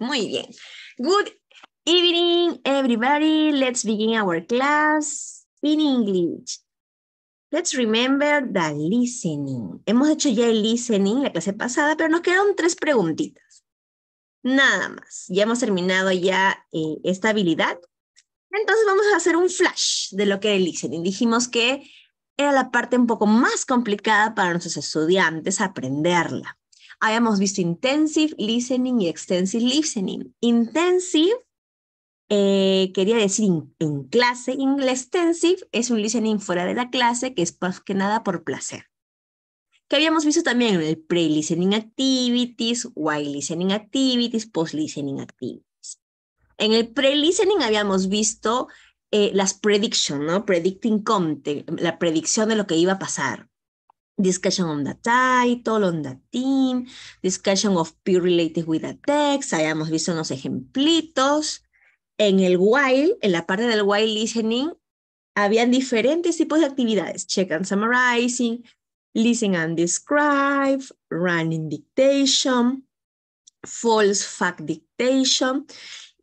Muy bien. Good evening, everybody. Let's begin our class in English. Let's remember the listening. Hemos hecho ya el listening la clase pasada, pero nos quedan tres preguntitas. Nada más. Ya hemos terminado ya eh, esta habilidad. Entonces vamos a hacer un flash de lo que era el listening. Dijimos que era la parte un poco más complicada para nuestros estudiantes aprenderla. Habíamos visto intensive listening y extensive listening. Intensive eh, quería decir en clase, inglés extensive es un listening fuera de la clase que es más que nada por placer. Que habíamos visto también en el pre-listening activities, while listening activities, post-listening activities. En el pre-listening habíamos visto eh, las predictions, Predicting content, la predicción de lo que iba a pasar discussion on the title, on the team, discussion of peer related with the text, hayamos visto unos ejemplitos. En el while, en la parte del while listening, habían diferentes tipos de actividades, check and summarizing, listen and describe, running dictation, false fact dictation,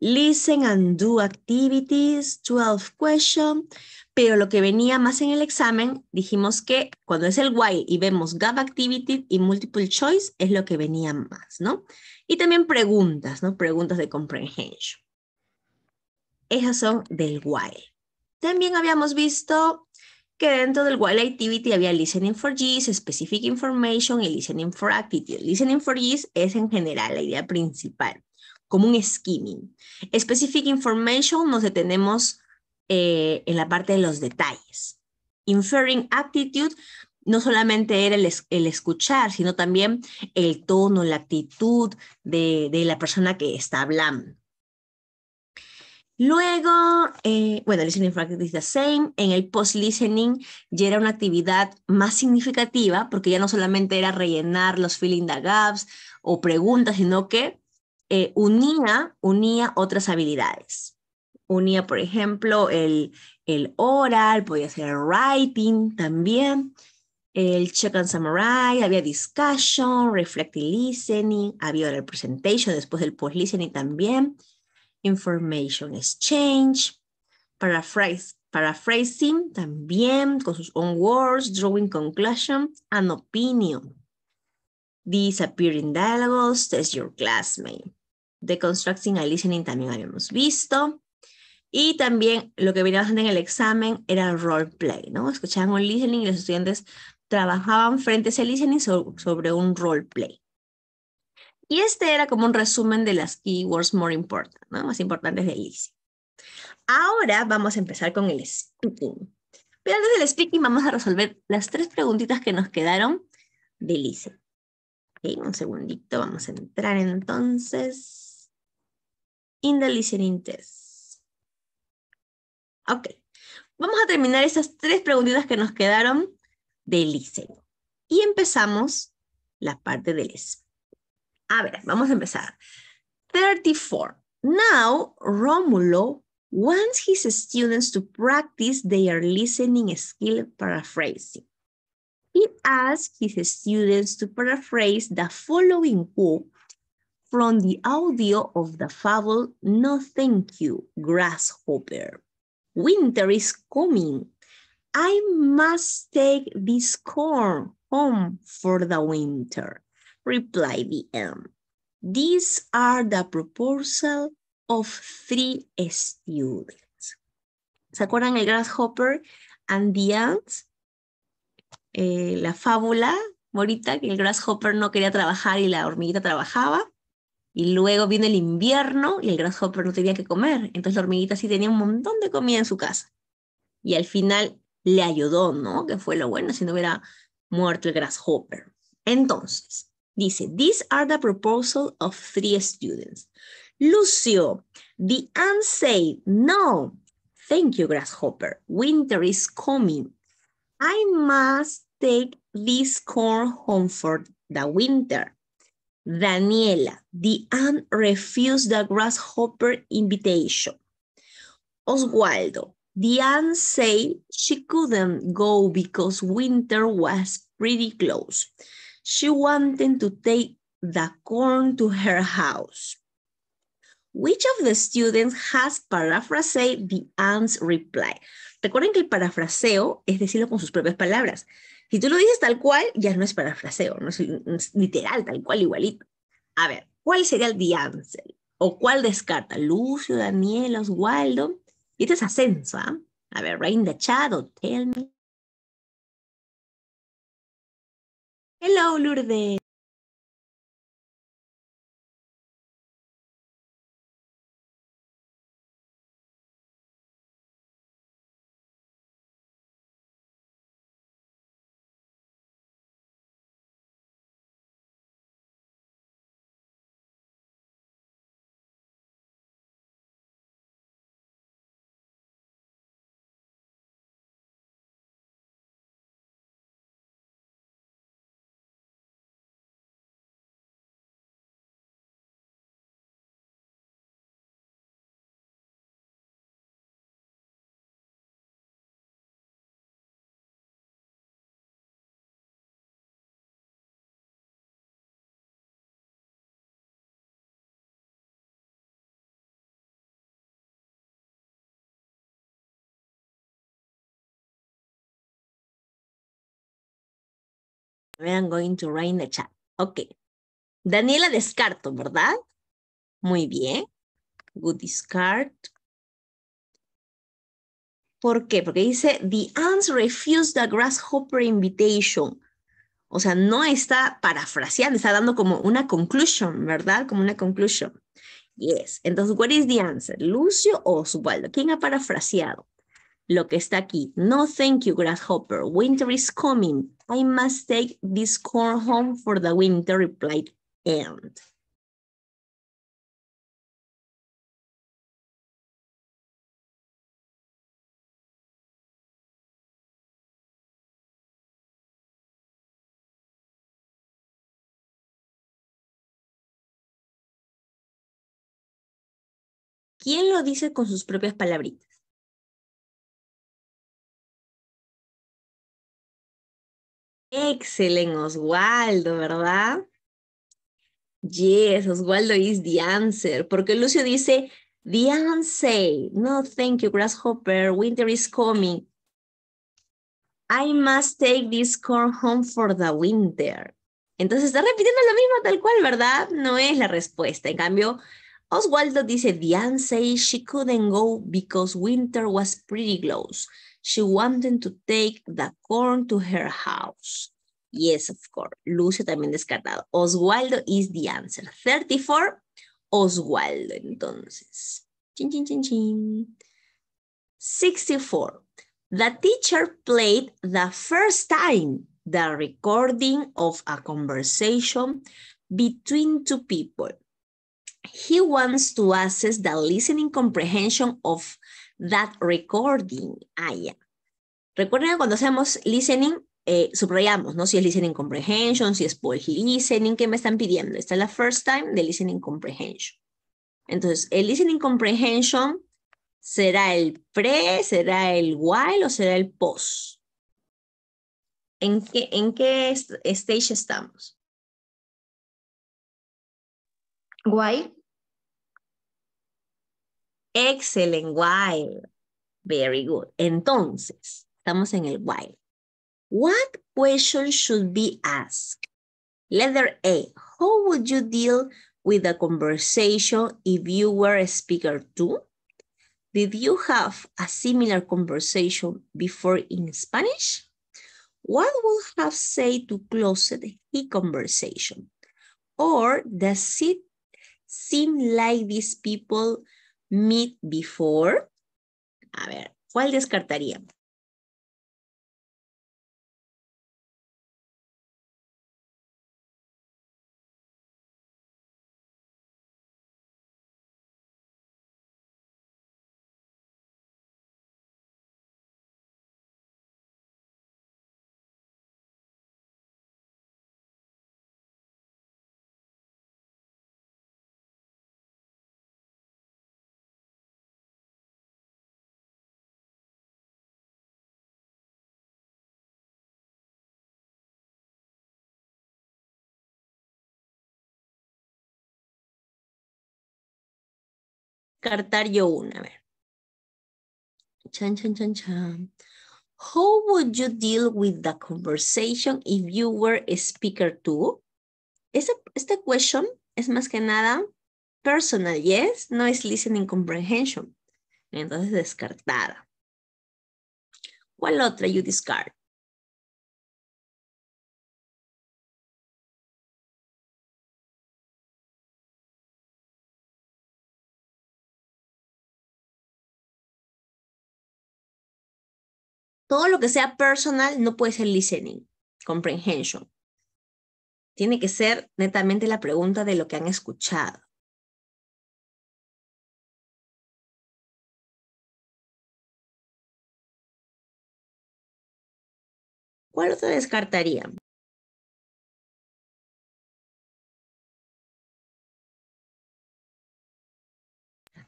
Listen and do activities, 12 question, pero lo que venía más en el examen, dijimos que cuando es el while y vemos gap activity y multiple choice, es lo que venía más, ¿no? Y también preguntas, ¿no? Preguntas de comprehension. Esas son del while. También habíamos visto que dentro del while activity había listening for Gs, specific information y listening for activity. Listening for Gs es en general la idea principal como un skimming. Specific information nos detenemos eh, en la parte de los detalles. Inferring attitude no solamente era el, escuchar, sino también el tono, la actitud de, la persona que está hablando. Luego, eh, bueno, listening practice is the same. En el post-listening ya era una actividad más significativa porque ya no solamente era rellenar los filling the gaps o preguntas, sino que eh, unía, unía otras habilidades. Unía, por ejemplo, el, oral, podía hacer writing también, el check and summarize, había discussion, reflective listening, había el presentation, después del post-listening también, information exchange, paraphrasing también, con sus own words, drawing conclusion, and opinion. Disappearing dialogues, test your classmate de Constructing a Listening también habíamos visto. Y también lo que venía en el examen era el role play, ¿no? Escuchaban un listening y los estudiantes trabajaban frente a ese listening sobre un role play. Y este era como un resumen de las keywords more important, más importantes de listening. Ahora vamos a empezar con el speaking. Pero antes del speaking vamos a resolver las tres preguntitas que nos quedaron de listening. un segundito, vamos a entrar entonces in the listening test. Ok, vamos a terminar esas tres preguntas que nos quedaron de listening. Y empezamos la parte del listening. A ver, vamos a empezar. 34. Now, Romulo wants his students to practice their listening skill paraphrasing. He asks his students to paraphrase the following quote from the audio of the fable No Thank You, Grasshopper. Winter is coming. I must take this corn home for the winter, replied the elm. These are the proposal of three students. ¿Se acuerdan el grasshopper and the ants? Eh, la fábula, Morita, que el grasshopper no quería trabajar y la hormiguita trabajaba. Y luego viene el invierno y el grasshopper no tenía que comer. Entonces la hormiguita sí tenía un montón de comida en su casa. Y al final le ayudó, ¿no? Que fue lo bueno si no hubiera muerto el grasshopper. Entonces, dice, these are the proposal of three students. Lucio, the say, no. Thank you, grasshopper. Winter is coming. I must take this corn home for the winter. Daniela, the ant refused the grasshopper invitation. Oswaldo, the ant said she couldn't go because winter was pretty close. She wanted to take the corn to her house. Which of the students has paraphrased the ant's reply? Recuerden que el parafraseo es decirlo con sus propias palabras. Si tú lo dices tal cual, ya no es parafraseo, no es, literal, tal cual, igualito. A ver, ¿cuál sería el Diancel? ¿O cuál descarta? Lucio, Daniel, Oswaldo. Y este es ascenso, ¿ah? A ver, Rain the chat tell me. Hello, Lourdes. I'm going to write in the chat. Ok. Daniela Descarto, ¿verdad? Muy bien. Good discard. ¿Por qué? Porque dice, the ants refused the grasshopper invitation. O sea, no está parafraseando, está dando como una conclusion, ¿verdad? Como una conclusion. Yes. Entonces, what is the answer? ¿Lucio o Osvaldo? ¿Quién ha parafraseado? lo que está aquí. No, thank you, Grasshopper. Winter is coming. I must take this corn home for the winter, replied Ant. ¿Quién lo dice con sus propias palabritas? Excelente, Oswaldo, ¿verdad? Yes, Oswaldo is the answer. Porque Lucio dice, the answer. No, thank you, Grasshopper. Winter is coming. I must take this corn home for the winter. Entonces está repitiendo lo mismo tal cual, ¿verdad? No es la respuesta. En cambio, Oswaldo dice, the answer she couldn't go because winter was pretty close. She wanted to take the corn to her house. Yes, of course. Lucio también descartado. Oswaldo is the answer. 34, Oswaldo, entonces. Chin, chin, chin, chin. 64. The teacher played the first time the recording of a conversation between two people. He wants to assess the listening comprehension of that recording haya. Ah, Recuerden cuando hacemos listening, eh, subrayamos, ¿no? Si es listening comprehension, si es post listening, ¿qué me están pidiendo? Esta es la first time de listening comprehension. Entonces, el listening comprehension será el pre, será el while o será el post. ¿En qué, en qué stage estamos? While. Excellent, while. Very good. Entonces, estamos en el while. What question should be asked? Letter A. How would you deal with a conversation if you were a speaker too? Did you have a similar conversation before in Spanish? What would have said to close the conversation? Or does it seem like these people meet before. A ver, ¿cuál descartaríamos? descartar yo una. A ver. Chan, chan, chan, chan. How would you deal with the conversation if you were a speaker too? Esta, esta question es más que nada personal, yes, no es listening comprehension. Entonces, descartada. ¿Cuál otra you discard? Todo lo que sea personal no puede ser listening, comprehension. Tiene que ser netamente la pregunta de lo que han escuchado. ¿Cuál otra descartaría?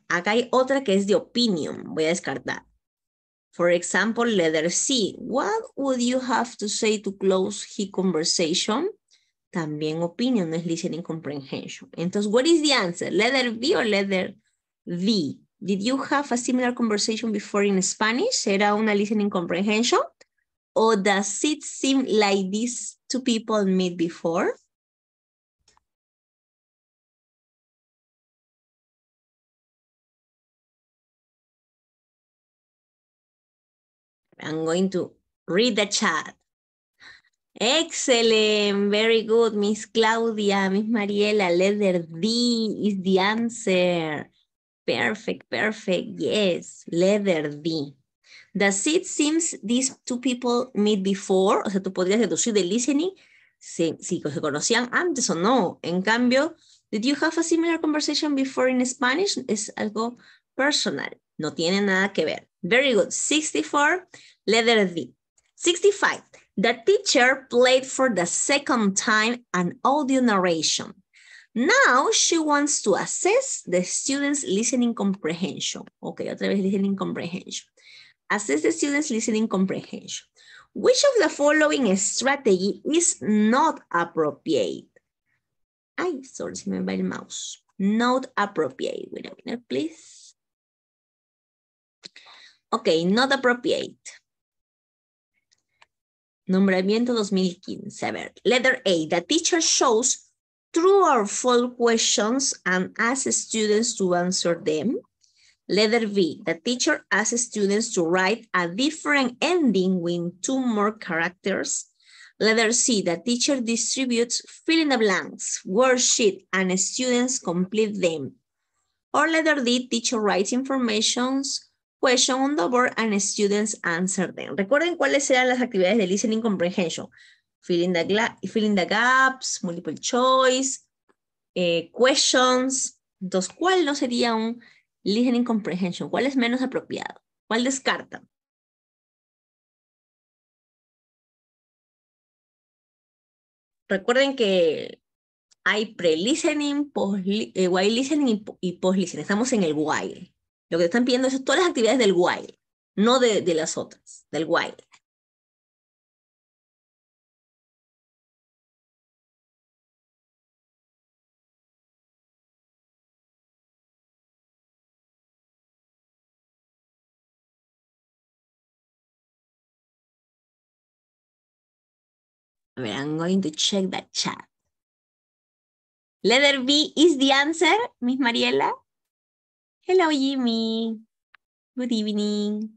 Acá hay otra que es de opinión, voy a descartar. For example, letter C. What would you have to say to close his conversation? También opinion is listening comprehension. Entonces, what is the answer? Letter B or letter D? Did you have a similar conversation before in Spanish? ¿Era una listening comprehension? Or does it seem like these two people met before? I'm going to read the chat. Excellent, very good, Miss Claudia, Miss Mariela, letter D is the answer. Perfect, perfect, yes, letter D. Does it seem these two people meet before? O sea, tú podrías deducir listening si, si se conocían antes o no. En cambio, did you have a similar conversation before in Spanish? Es algo personal. No tiene nada que ver. Very good. 64, letter D. 65. The teacher played for the second time an audio narration. Now she wants to assess the students' listening comprehension. Okay, otra vez listening comprehension. Assess the students' listening comprehension. Which of the following strategy is not appropriate? Ay, sorry, se me va el mouse. Not appropriate. Wait a minute, please. Ok, not appropriate. Nombramiento 2015. A ver, letter A. The teacher shows true or false questions and asks students to answer them. Letter B, the teacher asks students to write a different ending with two more characters. Letter C, the teacher distributes fill in the blanks, worksheet, and students complete them. Or letter D, teacher writes informations question on the board and students answer them. Recuerden cuáles eran las actividades de listening comprehension. Filling the, gaps, multiple choice, eh, questions. Entonces, ¿cuál no sería un listening comprehension? ¿Cuál es menos apropiado? ¿Cuál descartan? Recuerden que hay pre-listening, eh, while listening y post-listening. Estamos en el while. Lo que están pidiendo es todas las actividades del while no de, las otras, del while ver, I'm going to check that chat. Letter B is the answer, Miss Mariela. Hello, Jimmy. Good evening.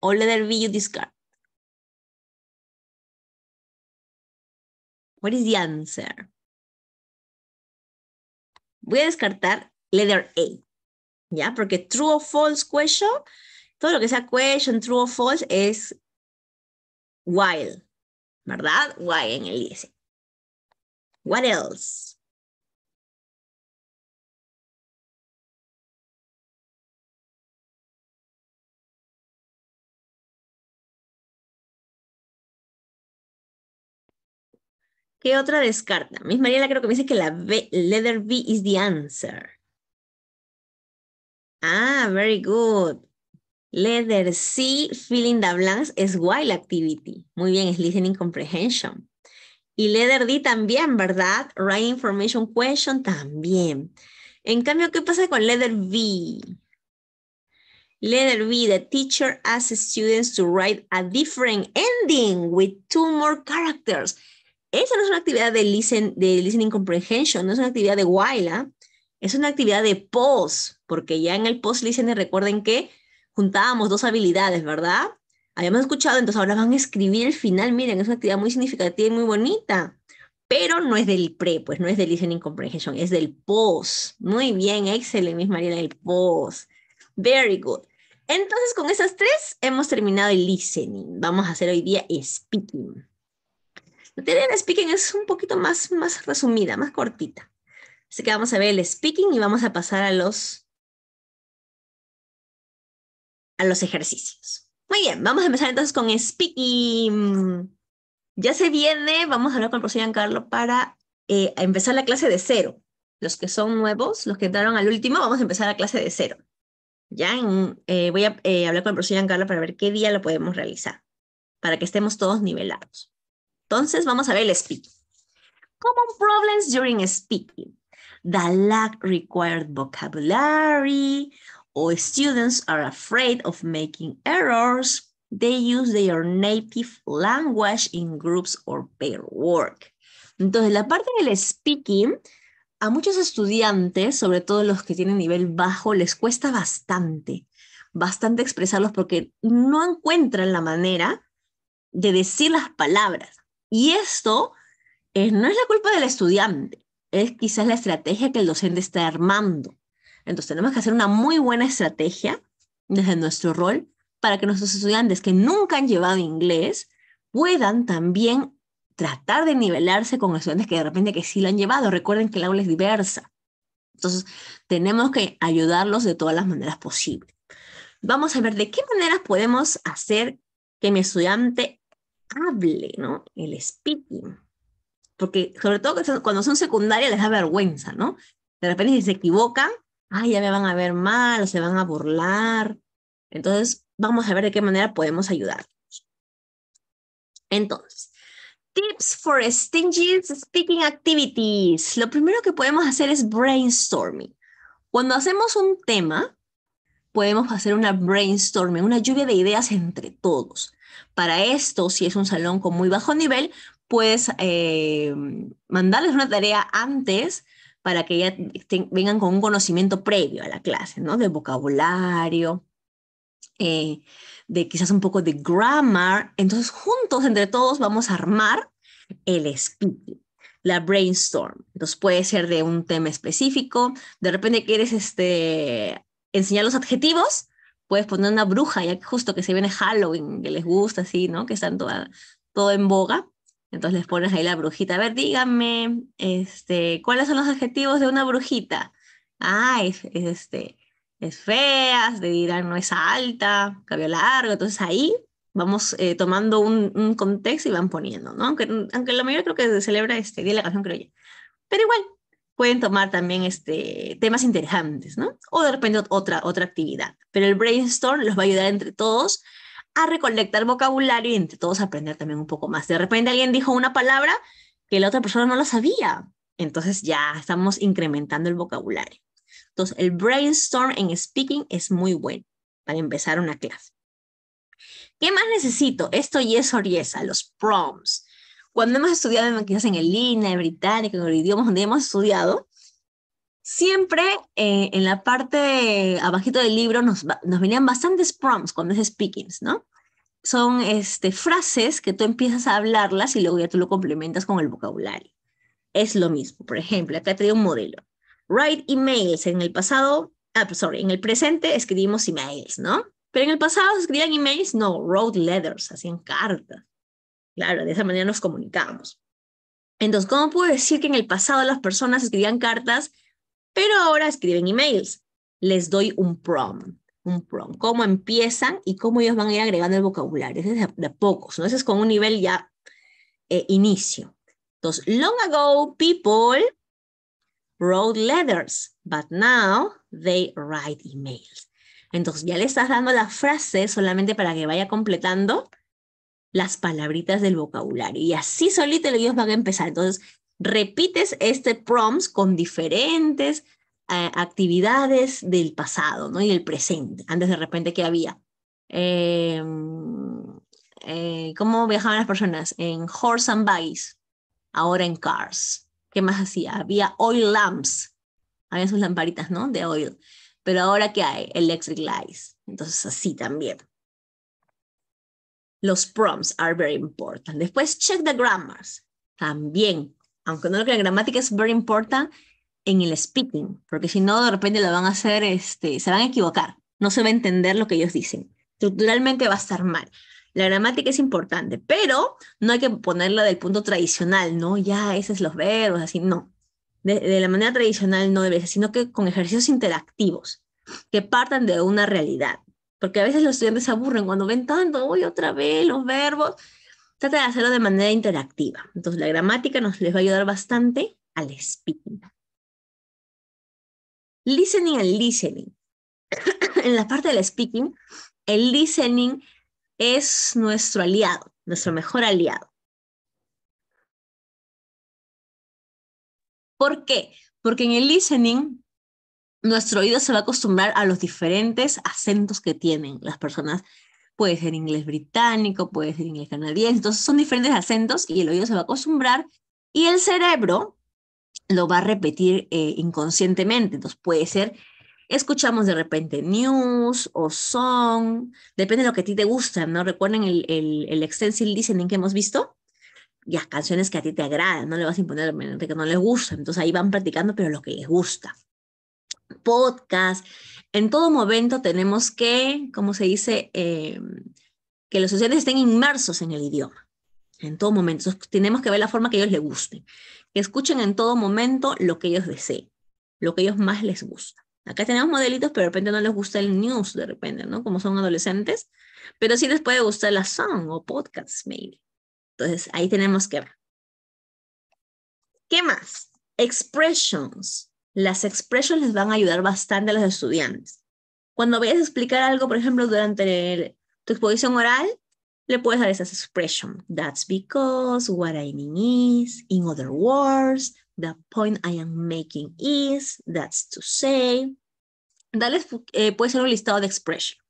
All letter B you discard. What is the answer? Voy a descartar letter A, ¿ya? Porque true or false question, todo lo que sea question, true or false es while, ¿verdad? While en el IS. What else? ¿Qué otra descarta? Miss Mariela creo que me dice que la letter B is the answer. Ah, very good. Letter C, filling the blanks, es while activity. Muy bien, es listening comprehension. Y letter D también, ¿verdad? Write information question también. En cambio, ¿qué pasa con letter B? Letter B, the teacher asks students to write a different ending with two more characters. Esa no es una actividad de, listen, de listening comprehension, no es una actividad de Waila, ¿ah? es una actividad de post, porque ya en el post listening recuerden que juntábamos dos habilidades, ¿verdad? Habíamos escuchado, entonces ahora van a escribir el final, miren, es una actividad muy significativa y muy bonita, pero no es del pre, pues no es del listening comprehension, es del post. Muy bien, excelente, Miss María el post. Very good. Entonces, con esas tres hemos terminado el listening. Vamos a hacer hoy día speaking de speaking es un poquito más, más resumida, más cortita. Así que vamos a ver el speaking y vamos a pasar a los, los ejercicios. Muy bien, vamos a empezar entonces con speaking. Ya se viene, vamos a hablar con el profesor Giancarlo para eh, empezar la clase de cero. Los que son nuevos, los que entraron al último, vamos a empezar la clase de cero. Ya eh, voy a eh, hablar con el profesor Giancarlo para ver qué día lo podemos realizar, para que estemos todos nivelados. Entonces, vamos a ver el speaking. Common problems during speaking. The lack required vocabulary, or students are afraid of making errors. They use their native language in groups or pair work. Entonces, la parte del speaking, a muchos estudiantes, sobre todo los que tienen nivel bajo, les cuesta bastante, bastante expresarlos porque no encuentran la manera de decir las palabras. Y esto eh, no es la culpa del estudiante, es quizás la estrategia que el docente está armando. Entonces tenemos que hacer una muy buena estrategia desde nuestro rol para que nuestros estudiantes que nunca han llevado inglés puedan también tratar de nivelarse con estudiantes que de repente que sí lo han llevado. Recuerden que el aula es diversa. Entonces, tenemos que ayudarlos de todas las maneras posibles. Vamos a ver de qué maneras podemos hacer que mi estudiante hable, ¿no? El speaking. Porque sobre todo cuando son secundarias les da vergüenza, ¿no? De repente si se equivocan, ya me van a ver mal, se van a burlar. Entonces, vamos a ver de qué manera podemos ayudar. Entonces, tips for stingy speaking activities. Lo primero que podemos hacer es brainstorming. Cuando hacemos un tema, podemos hacer una brainstorming, una lluvia de ideas entre todos. Para esto, si es un salón con muy bajo nivel, pues eh, mandarles una tarea antes para que ya vengan con un conocimiento previo a la clase, ¿no? De vocabulario, eh, de quizás un poco de grammar. Entonces, juntos, entre todos, vamos a armar el speaking, la brainstorm. Entonces, puede ser de un tema específico. De repente quieres este, enseñar los adjetivos, puedes poner una bruja, ya que justo que se viene Halloween, que les gusta así, ¿no? Que están todo en boga. Entonces les pones ahí la brujita. A ver, díganme, este, ¿cuáles son los adjetivos de una brujita? Ah, es, este, es fea, de no es alta, cabello largo. Entonces ahí vamos eh, tomando un, contexto y van poniendo, ¿no? Aunque, aunque la mayoría creo que se celebra este Día de la Canción creo yo. Pero igual, pueden tomar también este, temas interesantes, ¿no? O de repente otra, otra actividad. Pero el brainstorm los va a ayudar entre todos a recolectar vocabulario y entre todos aprender también un poco más. De repente alguien dijo una palabra que la otra persona no lo sabía. Entonces ya estamos incrementando el vocabulario. Entonces el brainstorm en speaking es muy bueno para empezar una clase. ¿Qué más necesito? Esto y eso, yes los prompts cuando hemos estudiado quizás en el INA, en el británico, en los idiomas donde hemos estudiado, siempre eh, en la parte abajito del libro nos, nos venían bastantes prompts cuando es speakings, ¿no? Son este, frases que tú empiezas a hablarlas y luego ya tú lo complementas con el vocabulario. Es lo mismo. Por ejemplo, acá te dio un modelo. Write emails. En el pasado, ah, sorry, en el presente escribimos emails, ¿no? Pero en el pasado escribían emails, no, wrote letters, hacían cartas. Claro, de esa manera nos comunicábamos. Entonces, ¿cómo puedo decir que en el pasado las personas escribían cartas, pero ahora escriben emails? Les doy un prompt, un prompt, cómo empiezan y cómo ellos van a ir agregando el vocabulario. Es de, pocos, ¿no? es con un nivel ya eh, inicio. Entonces, long ago people wrote letters, but now they write emails. Entonces, ya le estás dando la frase solamente para que vaya completando las palabritas del vocabulario. Y así solito ellos van a empezar. Entonces, repites este prompts con diferentes eh, actividades del pasado ¿no? y el presente. Antes de repente, ¿qué había? Em, eh, ¿Cómo viajaban las personas? En horse and bikes, ahora en cars. ¿Qué más hacía? Había oil lamps, había sus lamparitas, ¿no? De oil. Pero ahora, ¿qué hay? Electric lights. Entonces, así también. Los prompts are very important. Después, check the grammars. También, aunque no lo la gramática es very important en el speaking, porque si no, de repente lo van a hacer, este, se van a equivocar. No se va a entender lo que ellos dicen. Estructuralmente va a estar mal. La gramática es importante, pero no hay que ponerla del punto tradicional, ¿no? Ya, esos son los verbos, así, no. De, de, la manera tradicional no debe ser, sino que con ejercicios interactivos que partan de una realidad porque a veces los estudiantes se aburren cuando ven tanto, uy, otra vez los verbos. Trata de hacerlo de manera interactiva. Entonces, la gramática nos les va a ayudar bastante al speaking. Listening and listening. en la parte del speaking, el listening es nuestro aliado, nuestro mejor aliado. ¿Por qué? Porque en el listening nuestro oído se va a acostumbrar a los diferentes acentos que tienen las personas. Puede ser inglés británico, puede ser inglés canadiense, entonces son diferentes acentos y el oído se va a acostumbrar y el cerebro lo va a repetir eh, inconscientemente. Entonces puede ser, escuchamos de repente news o song, depende de lo que a ti te gusta, ¿no? Recuerden el, el, el extensive listening que hemos visto, Y las canciones que a ti te agradan, no le vas a imponer a que no les gusta, entonces ahí van practicando, pero lo que les gusta podcast. En todo momento tenemos que, como se dice, eh, que los estudiantes estén inmersos en el idioma, en todo momento. tenemos que ver la forma que ellos les guste, que escuchen en todo momento lo que ellos deseen, lo que ellos más les gusta. Acá tenemos modelitos, pero de repente no les gusta el news, de repente, ¿no? Como son adolescentes, pero sí les puede gustar la song o podcast, maybe. Entonces, ahí tenemos que ver. ¿Qué más? Expressions. Las expressions les van a ayudar bastante a los estudiantes. Cuando vayas a explicar algo, por ejemplo, durante tu exposición oral, le puedes dar esas expressions. That's because what I mean is, in other words, the point I am making is, that's to say. Dale, eh, puede ser un listado de expressions.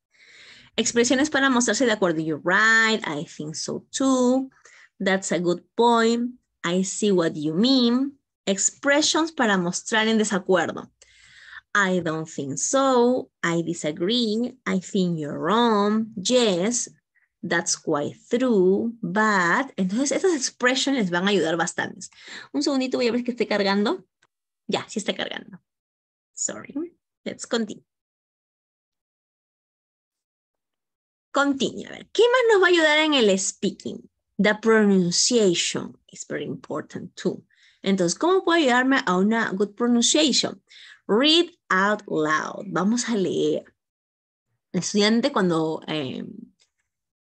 Expresiones para mostrarse de acuerdo. You're right, I think so too. That's a good point. I see what you mean. Expressions para mostrar en desacuerdo. I don't think so. I disagree. I think you're wrong. Yes. That's quite true. But. Entonces, esas expressions les van a ayudar bastante. Un segundito, voy a ver que esté cargando. Ya, sí está cargando. Sorry. Let's continue. Continue. A ver, ¿qué más nos va a ayudar en el speaking? The pronunciation is very important too. Entonces, ¿cómo puedo ayudarme a una good pronunciation? Read out loud. Vamos a leer. El estudiante cuando eh,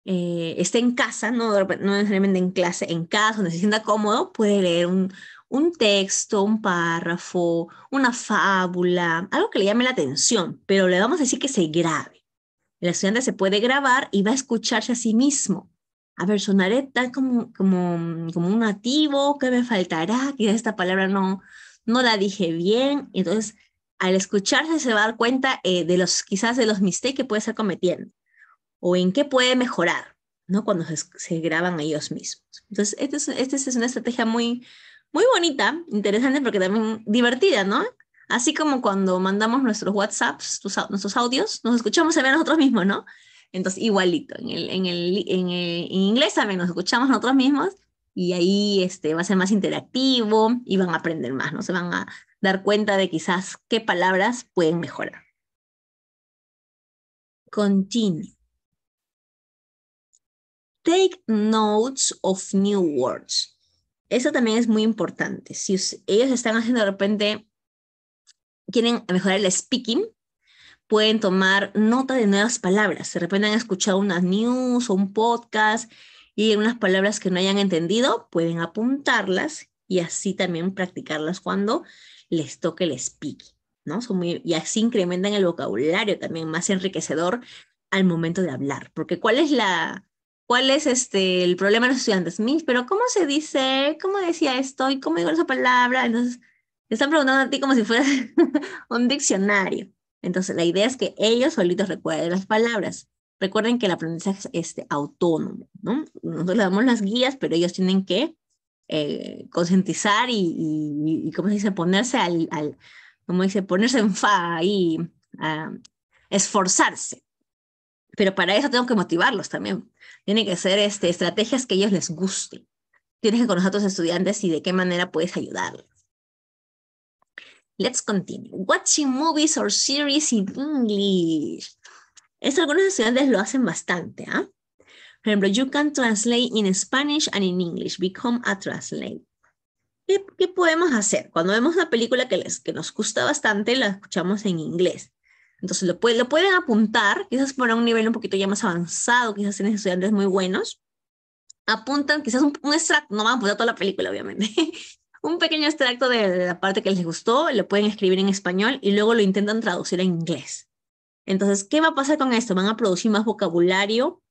eh, esté en casa, no, necesariamente en clase, en casa, donde se sienta cómodo, puede leer un, un texto, un párrafo, una fábula, algo que le llame la atención, pero le vamos a decir que se grabe. El estudiante se puede grabar y va a escucharse a sí mismo a ver, sonaré tal como, como, como un nativo, ¿qué me faltará? Que esta palabra no, no la dije bien. Entonces, al escucharse se va a dar cuenta eh, de los, quizás de los mistakes que puede estar cometiendo o en qué puede mejorar, ¿no? Cuando se, graban ellos mismos. Entonces, esta es, es una estrategia muy, muy bonita, interesante, porque también divertida, ¿no? Así como cuando mandamos nuestros WhatsApps, nuestros audios, nos escuchamos a a nosotros mismos, ¿no? Entonces, igualito, en el, en el, en inglés también nos escuchamos nosotros mismos y ahí este, va a ser más interactivo y van a aprender más, ¿no? Se van a dar cuenta de quizás qué palabras pueden mejorar. Continue. Take notes of new words. Eso también es muy importante. Si ellos están haciendo de repente, quieren mejorar el speaking, pueden tomar nota de nuevas palabras. De repente han escuchado unas news o un podcast y unas palabras que no hayan entendido, pueden apuntarlas y así también practicarlas cuando les toque el speak. ¿no? y así incrementan el vocabulario también más enriquecedor al momento de hablar, porque ¿cuál es la cuál es este el problema de los estudiantes? Mis, pero ¿cómo se dice? ¿Cómo decía esto? ¿Y cómo digo esa palabra? Entonces, están preguntando a ti como si fueras un diccionario. Entonces, la idea es que ellos solitos recuerden las palabras. Recuerden que el aprendizaje es este, autónomo, ¿no? Nosotros le damos las guías, pero ellos tienen que eh, concientizar y, ¿cómo se dice? Ponerse al, al dice? Ponerse en fa y esforzarse. Pero para eso tengo que motivarlos también. Tienen que ser este, estrategias que ellos les gusten. Tienes que conocer a tus estudiantes y de qué manera puedes ayudarlos. Let's continue. Watching movies or series in English. Esto algunos estudiantes lo hacen bastante, ¿ah? Por ejemplo, you can translate in Spanish and in English. Become a translate. ¿Qué, ¿Qué, podemos hacer? Cuando vemos una película que, les, que nos gusta bastante, la escuchamos en inglés. Entonces, lo, lo pueden apuntar, quizás para un nivel un poquito ya más avanzado, quizás tienen estudiantes muy buenos. Apuntan, quizás un, un extracto, no van a apuntar toda la película, obviamente, un pequeño extracto de la parte que les gustó, lo pueden escribir en español y luego lo intentan traducir a inglés. Entonces, ¿qué va a pasar con esto? Van a producir más vocabulario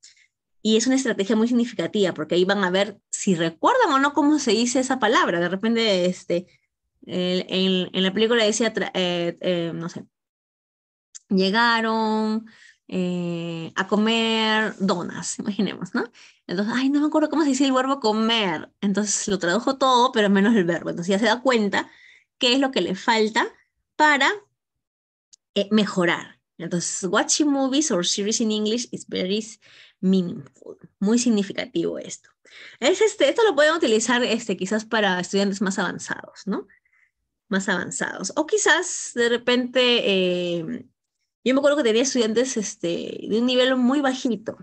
y es una estrategia muy significativa porque ahí van a ver si recuerdan o no cómo se dice esa palabra. De repente, este, en, la película decía, eh, eh, no sé, llegaron, eh, a comer donas, imaginemos, ¿no? Entonces, ay, no me acuerdo cómo se dice el verbo comer. Entonces lo tradujo todo, pero menos el verbo. Entonces ya se da cuenta qué es lo que le falta para eh, mejorar. Entonces, watching movies or series in English is very meaningful. Muy significativo esto. Es este, esto lo pueden utilizar este, quizás para estudiantes más avanzados, ¿no? Más avanzados. O quizás de repente eh, yo me acuerdo que tenía estudiantes este, de un nivel muy bajito.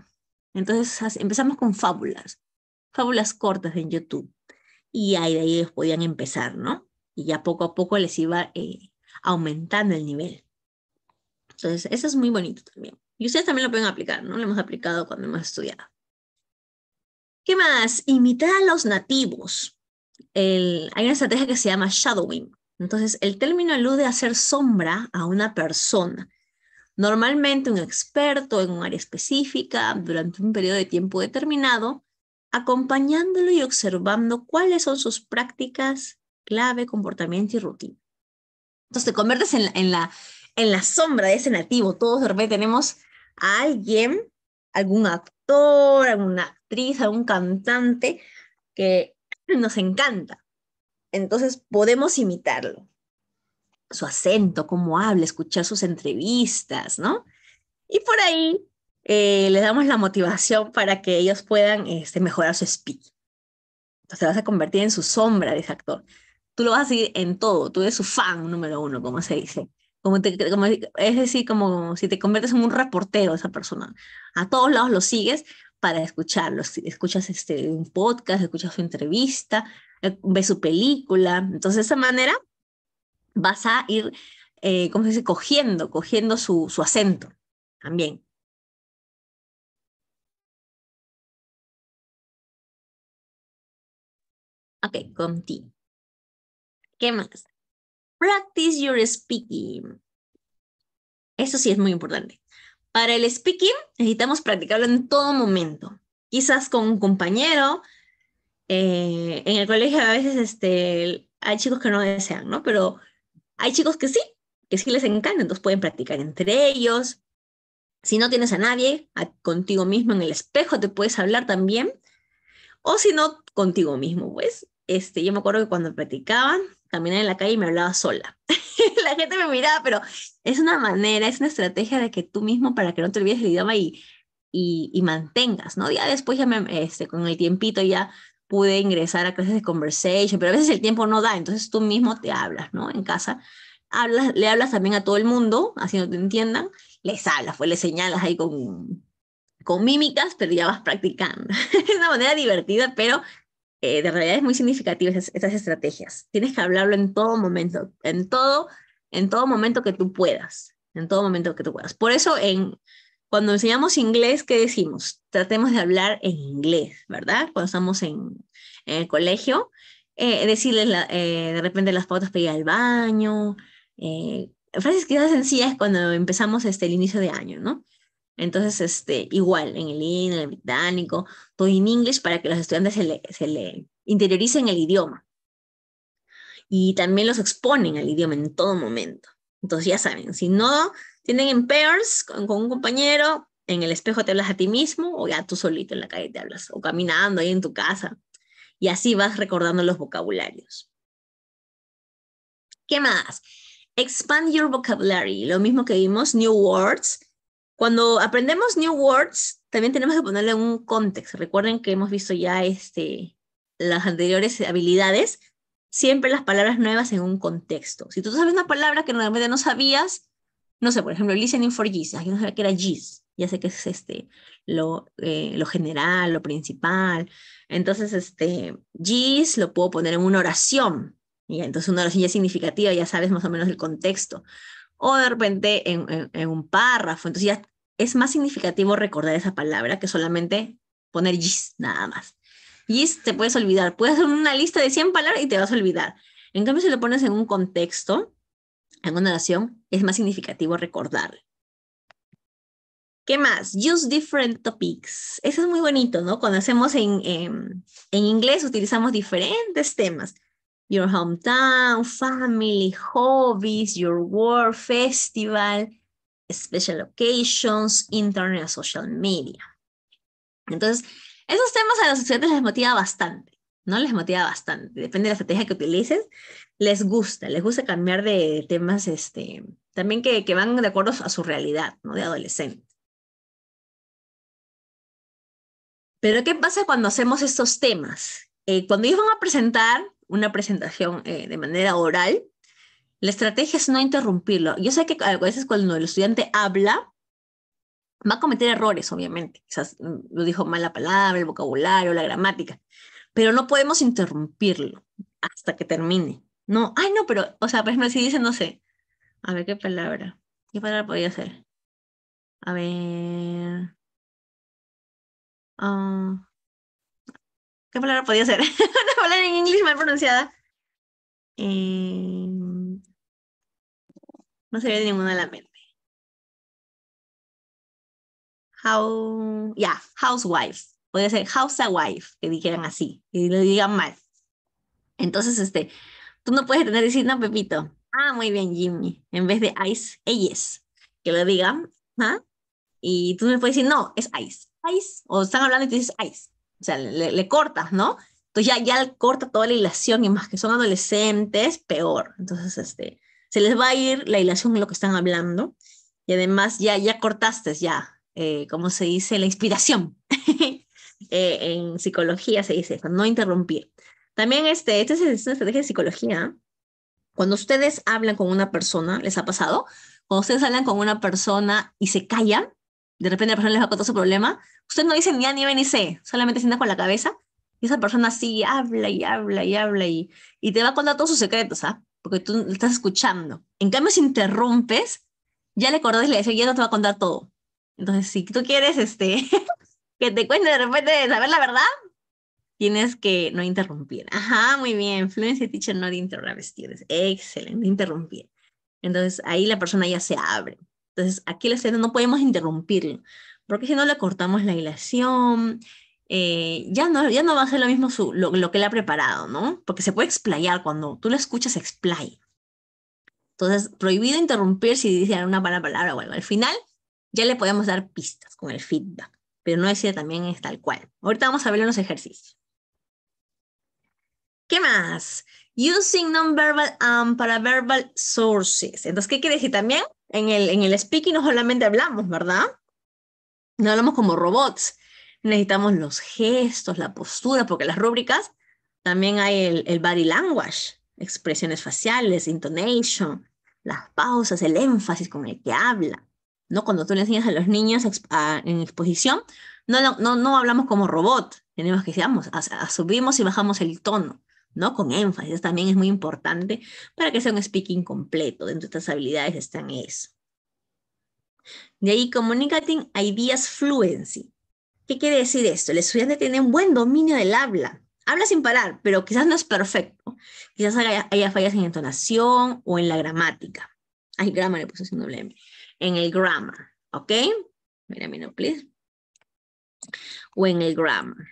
Entonces empezamos con fábulas, fábulas cortas en YouTube. Y ahí de ahí ellos podían empezar, ¿no? Y ya poco a poco les iba eh, aumentando el nivel. Entonces, eso es muy bonito también. Y ustedes también lo pueden aplicar, ¿no? Lo hemos aplicado cuando hemos estudiado. ¿Qué más? Imitar a los nativos. hay una estrategia que se llama shadowing. Entonces, el término alude a hacer sombra a una persona Normalmente un experto en un área específica durante un periodo de tiempo determinado, acompañándolo y observando cuáles son sus prácticas, clave, comportamiento y rutina. Entonces te conviertes en la, en la, en la sombra de ese nativo. Todos de repente tenemos a alguien, algún actor, alguna actriz, algún cantante que nos encanta. Entonces podemos imitarlo su acento, cómo habla, escuchar sus entrevistas, ¿no? Y por ahí eh, les damos la motivación para que ellos puedan este, mejorar su speak. Entonces te vas a convertir en su sombra de ese actor. Tú lo vas a seguir en todo, tú eres su fan número uno, como se dice. Como, es decir, como si te conviertes en un reportero esa persona. A todos lados lo sigues para escucharlo. Escuchas este, un podcast, escuchas su entrevista, eh, ves su película. Entonces, de esa manera vas a ir, eh, ¿cómo se dice?, cogiendo, cogiendo su, acento también. Ok, ti. ¿Qué más? Practice your speaking. Eso sí es muy importante. Para el speaking necesitamos practicarlo en todo momento. Quizás con un compañero. Eh, en el colegio a veces este, hay chicos que no desean, ¿no? Pero hay chicos que sí, que sí les encanta, entonces pueden practicar entre ellos. Si no tienes a nadie, contigo mismo en el espejo te puedes hablar también. O si no, contigo mismo, pues. Este, yo me acuerdo que cuando practicaban, caminaba en la calle y me hablaba sola. la gente me miraba, pero es una manera, es una estrategia de que tú mismo, para que no te olvides el idioma y, y, mantengas, ¿no? Ya después, ya este, con el tiempito, ya pude ingresar a clases de conversation, pero a veces el tiempo no da, entonces tú mismo te hablas, ¿no? En casa, hablas, le hablas también a todo el mundo, así no te entiendan, les hablas, pues les señalas ahí con, con mímicas, pero ya vas practicando. es una manera divertida, pero eh, de realidad es muy significativa estas estrategias. Tienes que hablarlo en todo momento, en todo, en todo momento que tú puedas, en todo momento que tú puedas. Por eso en cuando enseñamos inglés, ¿qué decimos? Tratemos de hablar en inglés, ¿verdad? Cuando estamos en, el colegio, eh, decirles eh, de repente las pautas para ir al baño, eh, frases quizás sencillas cuando empezamos este, el inicio de año, ¿no? Entonces, este, igual, en el inglés, en el británico, todo en inglés para que los estudiantes se se le interioricen el idioma. Y también los exponen al idioma en todo momento. Entonces, ya saben, si no tienen en pairs con, un compañero, en el espejo te hablas a ti mismo o ya tú solito en la calle te hablas o caminando ahí en tu casa. Y así vas recordando los vocabularios. ¿Qué más? Expand your vocabulary. Lo mismo que vimos, new words. Cuando aprendemos new words, también tenemos que ponerle un contexto. Recuerden que hemos visto ya este, las anteriores habilidades. Siempre las palabras nuevas en un contexto. Si tú sabes una palabra que normalmente no sabías, no sé, por ejemplo, listening for Jesus, yo no sabía que era gis. ya sé que es este, lo, eh, lo general, lo principal, entonces este, lo puedo poner en una oración, y entonces una oración ya es significativa, ya sabes más o menos el contexto, o de repente en, un párrafo, entonces ya es más significativo recordar esa palabra que solamente poner gis, nada más. Gis te puedes olvidar, puedes hacer una lista de 100 palabras y te vas a olvidar. En cambio, si lo pones en un contexto, en una oración, es más significativo recordar. ¿Qué más? Use different topics. Eso es muy bonito, ¿no? Cuando hacemos en, en, em, en inglés utilizamos diferentes temas. Your hometown, family, hobbies, your work, festival, special occasions, internet, social media. Entonces, esos temas a los estudiantes les motiva bastante, ¿no? Les motiva bastante. Depende de la estrategia que utilices les gusta, les gusta cambiar de temas este, también que, van de acuerdo a su realidad, ¿no? De adolescente. Pero ¿qué pasa cuando hacemos estos temas? Eh, cuando ellos van a presentar una presentación eh, de manera oral, la estrategia es no interrumpirlo. Yo sé que a veces cuando el estudiante habla, va a cometer errores, obviamente. Quizás mm, lo dijo mal la palabra, el vocabulario, la gramática, pero no podemos interrumpirlo hasta que termine. No, ay, no, pero, o sea, por ejemplo, si dicen, no sé, a ver qué palabra, qué palabra podría ser. A ver. Ah, ¿Qué palabra podría ser? Una palabra en inglés mal pronunciada. Em, no se ve ninguna en la mente. How, yeah, housewife. Podría ser housewife, que dijeran así, Y lo digan mal. Entonces, este, Tú no puedes tener decir, no, Pepito. Ah, muy bien, Jimmy. En vez de Ice, ellos, Que lo digan. ¿ah? Y tú me puedes decir, no, es Ice. Ice. O están hablando y tú dices Ice. O sea, le, cortas, ¿no? Entonces ya, ya corta toda la hilación y más que son adolescentes, peor. Entonces, este, se les va a ir la hilación en lo que están hablando y además ya, ya cortaste, ya, eh, como se dice, la inspiración. Eh, en psicología se dice no interrumpir. También, este, esta es una estrategia de psicología. Cuando ustedes hablan con una persona, ¿les ha pasado? Cuando ustedes hablan con una persona y se callan, de repente la persona les va a contar su problema, ustedes no dicen ni a, ni b, ni c, solamente sientan con la cabeza y esa persona sí habla y habla y habla y, y te va a contar todos sus secretos, ¿ah? Porque tú estás escuchando. En cambio, si interrumpes, ya le acordás, le decía, ya no te va a contar todo. Entonces, si tú quieres este, que te cuente de repente saber la verdad, tienes que no interrumpir. Ajá, muy bien. Fluency teacher no interrupt students. Excelente, interrumpir. Entonces ahí la persona ya se abre. Entonces aquí el estudiante no podemos interrumpirlo, porque si no le cortamos la hilación, eh, ya, no, ya no va a ser lo mismo lo, que le ha preparado, ¿no? Porque se puede explayar cuando tú lo escuchas, explaye. Entonces, prohibido interrumpir si dice una mala palabra o algo. Al final, ya le podemos dar pistas con el feedback, pero no decir también es tal cual. Ahorita vamos a ver unos ejercicios. ¿Qué más? Using nonverbal verbal para para-verbal sources. Entonces, ¿qué quiere decir también? En el, en el speaking no solamente hablamos, ¿verdad? No hablamos como robots. Necesitamos los gestos, la postura, porque las rúbricas también hay el, body language, expresiones faciales, intonation, las pausas, el énfasis con el que habla. ¿no? Cuando tú le enseñas a los niños en exposición, no, no, no hablamos como robot, tenemos que, digamos, subimos y bajamos el tono. ¿no? Con énfasis también es muy importante para que sea un speaking completo. Dentro de estas habilidades están eso. De ahí, communicating ideas fluency. ¿Qué quiere decir esto? El estudiante tiene un buen dominio del habla. Habla sin parar, pero quizás no es perfecto. Quizás haya, fallas en entonación o en la gramática. hay grammar le puse un doble En el grammar, ¿ok? Mira no, please. O en el grammar.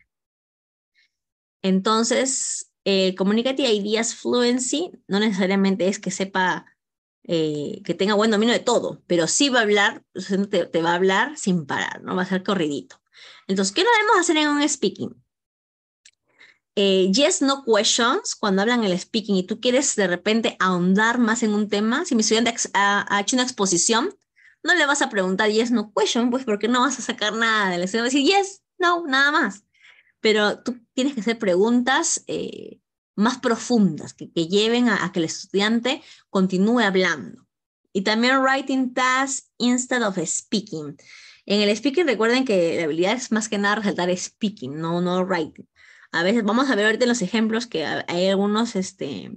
Entonces, eh, Communicative Ideas Fluency no necesariamente es que sepa, eh, que tenga buen dominio de todo, pero sí va a hablar, te, va a hablar sin parar, ¿no? Va a ser corridito. Entonces, ¿qué debemos hacer en un speaking? Eh, yes, no questions, cuando hablan el speaking y tú quieres de repente ahondar más en un tema, si mi estudiante ha, hecho una exposición, no le vas a preguntar yes, no question, pues porque no vas a sacar nada del estudio va a decir yes, no, nada más pero tú tienes que hacer preguntas eh, más profundas que, lleven a, que el estudiante continúe hablando. Y también writing tasks instead of speaking. En el speaking recuerden que la habilidad es más que nada resaltar speaking, no, no writing. A veces vamos a ver ahorita en los ejemplos que hay algunos, este,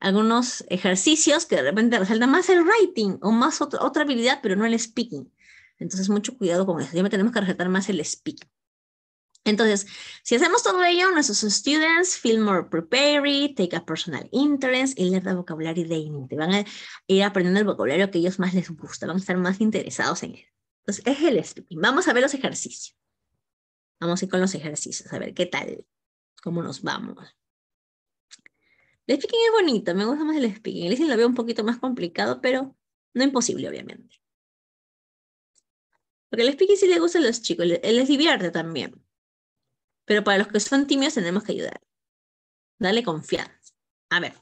algunos ejercicios que de repente resaltan más el writing o más otra habilidad, pero no el speaking. Entonces, mucho cuidado con eso. Siempre tenemos que resaltar más el speaking. Entonces, si hacemos todo ello, nuestros students feel more prepared, take a personal interest y da vocabulario vocabulary daily. Van a ir aprendiendo el vocabulario que a ellos más les gusta, van a estar más interesados en él. Entonces, es el speaking. Vamos a ver los ejercicios. Vamos a ir con los ejercicios, a ver qué tal, cómo nos vamos. El speaking es bonito, me gusta más el speaking. El listening lo veo un poquito más complicado, pero no imposible, obviamente. Porque el speaking sí le gusta a los chicos, les divierte también. Pero para los que son tímidos tenemos que ayudar. Dale confianza. A ver.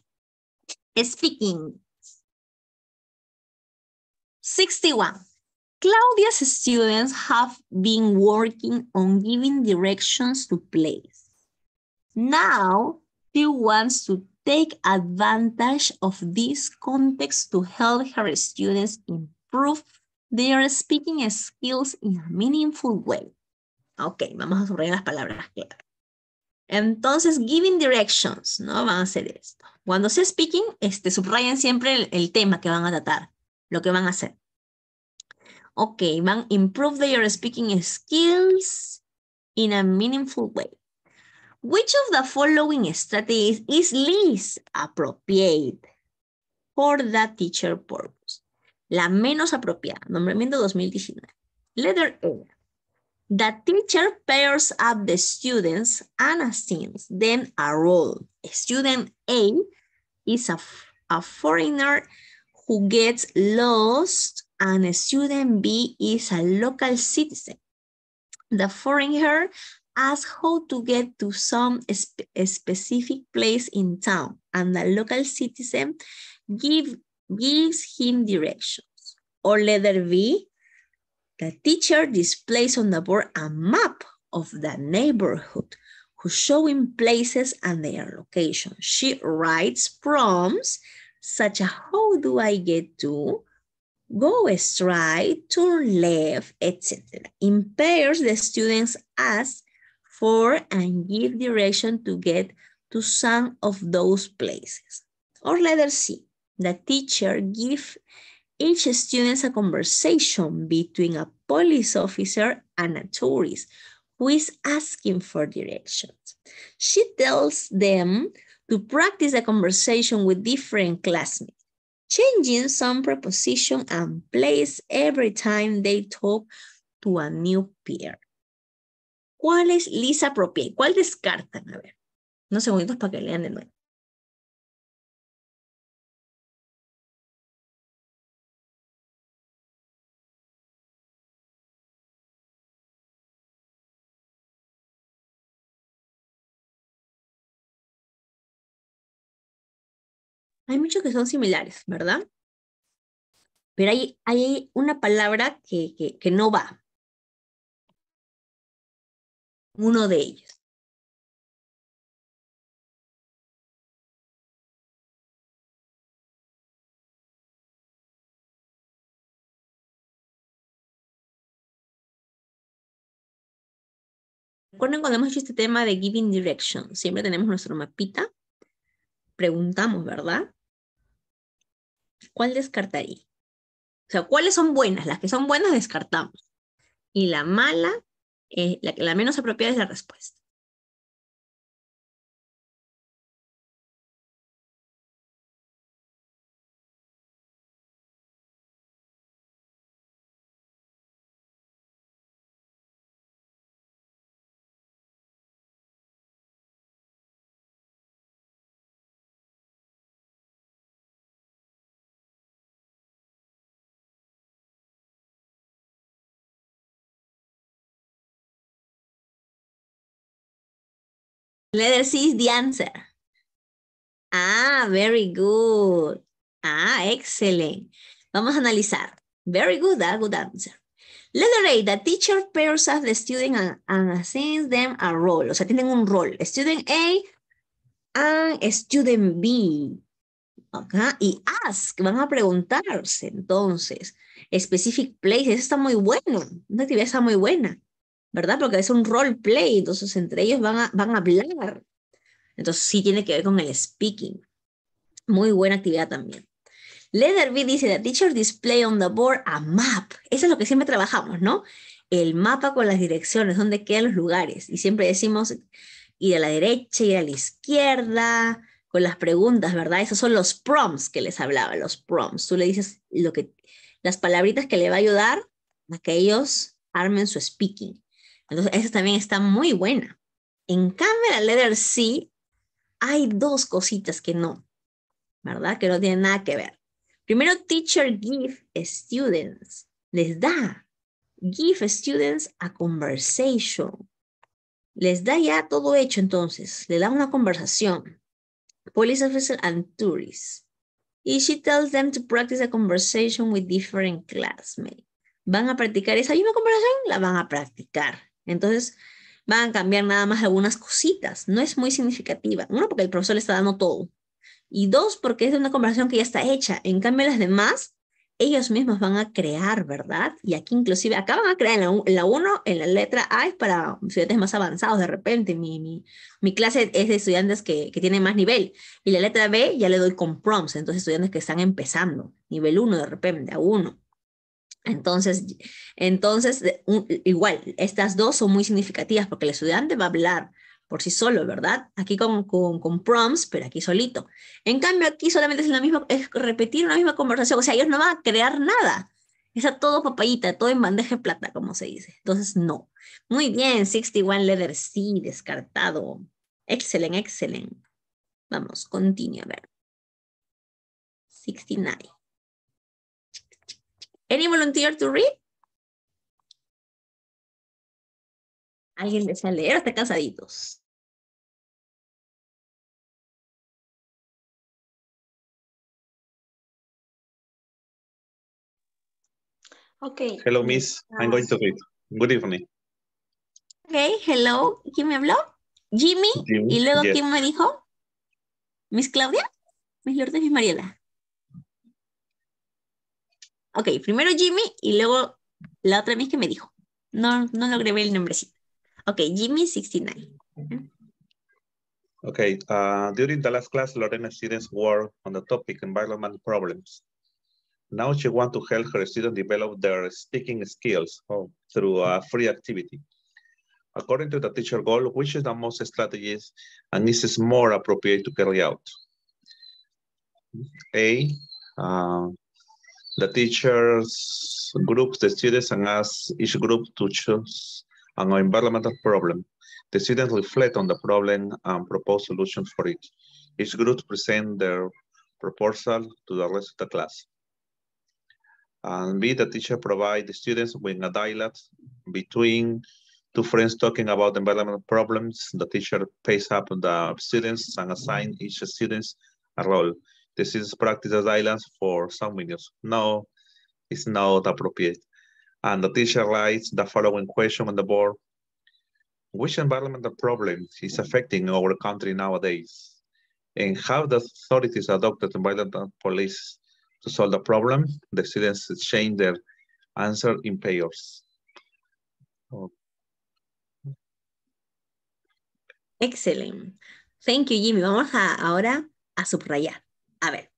Speaking. 61. Claudia's students have been working on giving directions to place. Now, she wants to take advantage of this context to help her students improve their speaking skills in a meaningful way. Ah, ok, vamos a subrayar las palabras clave. Entonces, giving directions, ¿no? Van a hacer esto. Cuando sea speaking, este, subrayen siempre el, tema que van a tratar, lo que van a hacer. Ok, van improve their speaking skills in a meaningful way. Which of the following strategies is least appropriate for the teacher purpose? La menos apropiada, nombramiento 2019. Letter A The teacher pairs up the students and assigns them a role. Student A is a, a foreigner who gets lost and student B is a local citizen. The foreigner asks how to get to some spe specific place in town and the local citizen give, gives him directions. Or letter B, the teacher displays on the board a map of the neighborhood who's showing places and their location. She writes prompts such as how do I get to, go straight, turn left, etc. In pairs, the students ask for and give direction to get to some of those places. Or letter C, the teacher gives each student a conversation between a police officer and a tourist who is asking for directions. She tells them to practice a conversation with different classmates, changing some preposition and place every time they talk to a new peer. ¿Cuáles les apropié? ¿Cuál descartan? A ver, unos segunditos para que lean de nuevo. hay muchos que son similares, ¿verdad? Pero hay, hay una palabra que, que, no va. Uno de ellos. Recuerden cuando hemos hecho este tema de giving direction, siempre tenemos nuestro mapita, preguntamos, ¿verdad? ¿cuál descartaría? O sea, ¿cuáles son buenas? Las que son buenas descartamos. Y la mala, eh, la la menos apropiada es la respuesta. Letter C is the answer. Ah, very good. Ah, excellent. Vamos a analizar. Very good, a good answer. Letter A, the teacher pairs up the student and, assigns them a role. O sea, tienen un rol. Student A and student B. Okay. Y ask, van a preguntarse entonces. Specific places está muy bueno. Una actividad está muy buena. ¿verdad? Porque es un role play, entonces entre ellos van a, van a hablar. Entonces sí tiene que ver con el speaking. Muy buena actividad también. Leatherby dice, the teacher display on the board a map. Eso es lo que siempre trabajamos, ¿no? El mapa con las direcciones, dónde quedan los lugares. Y siempre decimos ir a la derecha, ir a la izquierda, con las preguntas, ¿verdad? Esos son los prompts que les hablaba, los prompts. Tú le dices lo que, las palabritas que le va a ayudar a que ellos armen su speaking. Entonces, esa también está muy buena. En cambio, la letter C hay dos cositas que no, ¿verdad? Que no tienen nada que ver. Primero, teacher give students, les da, give students a conversation. Les da ya todo hecho entonces, le da una conversación. Police officer and tourists. Y she tells them to practice a conversation with different classmates. Van a practicar esa misma conversación, la van a practicar. Entonces, van a cambiar nada más algunas cositas. No es muy significativa. Uno, porque el profesor le está dando todo. Y dos, porque es de una conversación que ya está hecha. En cambio, las demás, ellos mismos van a crear, ¿verdad? Y aquí inclusive, acá van a crear la uno en la letra A es para estudiantes más avanzados de repente. Mi, mi, clase es de estudiantes que, que, tienen más nivel. Y la letra B ya le doy con prompts, entonces estudiantes que están empezando, nivel 1 de repente, a 1. Entonces, entonces igual, estas dos son muy significativas porque el estudiante va a hablar por sí solo, ¿verdad? Aquí con, con, prompts, pero aquí solito. En cambio, aquí solamente es, la misma, es repetir una misma conversación, o sea, ellos no van a crear nada. Está todo papayita, todo en bandeja de plata, como se dice. Entonces, no. Muy bien, 61 letters, sí, descartado. Excelente, excelente. Vamos, continúa a ver. 69. Any volunteer to read? ¿Alguien desea leer hasta está cansaditos? Okay. Hello, Miss. I'm going to read. Good evening. Okay, hello. ¿Quién me habló? Jimmy. ¿Y luego quién me dijo? ¿Miss Claudia? ¿Miss Lourdes y Mariela? Ok, primero Jimmy y luego la otra vez que me dijo. No, no logré ver el nombrecito. Ok, Jimmy 69. Okay, uh, during the last class, Lorena students work on the topic environment problems. Now she wants to help her students develop their speaking skills oh, through a uh, free activity. According to the teacher goal, which is the most strategies and this is more appropriate to carry out? A, uh, the teachers groups, the students, and ask each group to choose an environmental problem. The students reflect on the problem and propose solutions for it. Each group presents their proposal to the rest of the class. And B, the teacher provides the students with a dialogue between two friends talking about environmental problems. The teacher pays up the students and assigns each student a role. This is practice of silence for some minutes. No, it's not appropriate. And the teacher writes the following question on the board. Which environmental problem is affecting our country nowadays? And how the authorities adopted environmental police to solve the problem? The students change their answer in pairs. Excellent. Thank you, Jimmy. Vamos a, ahora a subrayar. A ver,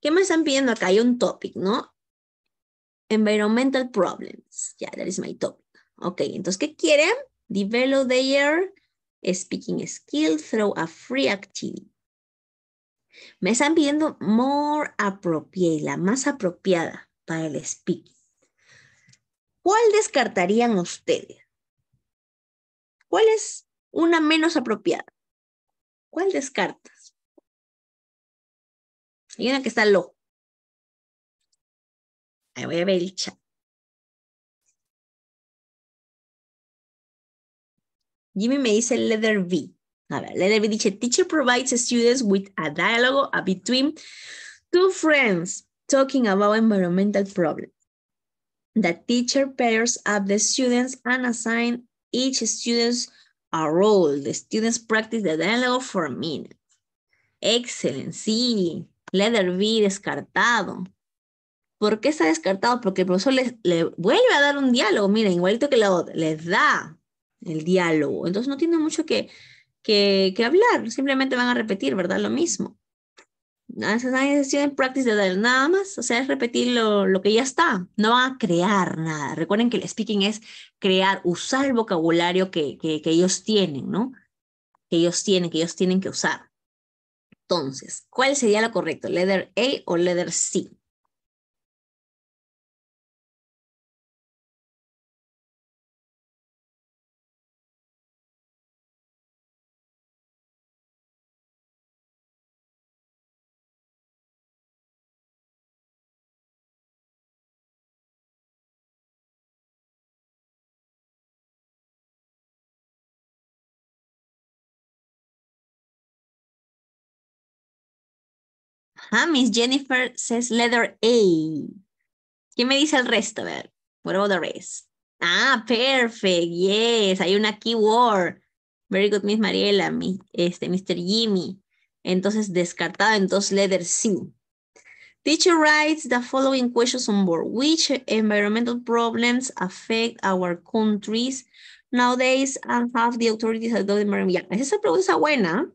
¿qué me están pidiendo acá? Hay un topic, ¿no? Environmental problems. Ya, yeah, that is my topic. Ok, entonces, ¿qué quieren? Develop their speaking skills through a free activity. Me están pidiendo more appropriate, la más apropiada para el speaking. ¿Cuál descartarían ustedes? ¿Cuál es una menos apropiada? ¿Cuál descartas? Hay una que está lo. Ahí voy a ver el chat. Jimmy me dice letter V a ver, letter B dice, teacher provides students with a dialogue between two friends talking about environmental problems. The teacher pairs up the students and assigns each student a role. The students practice the dialogue for a minute. Excellent, sí. Leather B descartado. ¿Por qué está descartado? Porque el profesor le vuelve a dar un diálogo, miren, igualito que la les da el diálogo. Entonces no tiene mucho que, hablar, simplemente van a repetir, ¿verdad? Lo mismo. Ah, ah, practice de dar nada más, o sea, es repetir lo, que ya está, no van a crear nada. Recuerden que el speaking es crear, usar el vocabulario que ellos tienen, ¿no? Que ellos tienen, que ellos tienen que usar. Entonces, ¿cuál sería lo correcto, ¿Letter A o letter C? Ah, Miss Jennifer says letter A. ¿Qué me dice el resto? A ver, what about the rest? Ah, perfect, yes, hay una keyword. Very good, Miss Mariela, mi, este, Mr. Jimmy. Entonces, descartado, entonces letter C. Teacher writes the following questions on board. Which environmental problems affect our countries nowadays and have the authorities the environment? esa pregunta buena.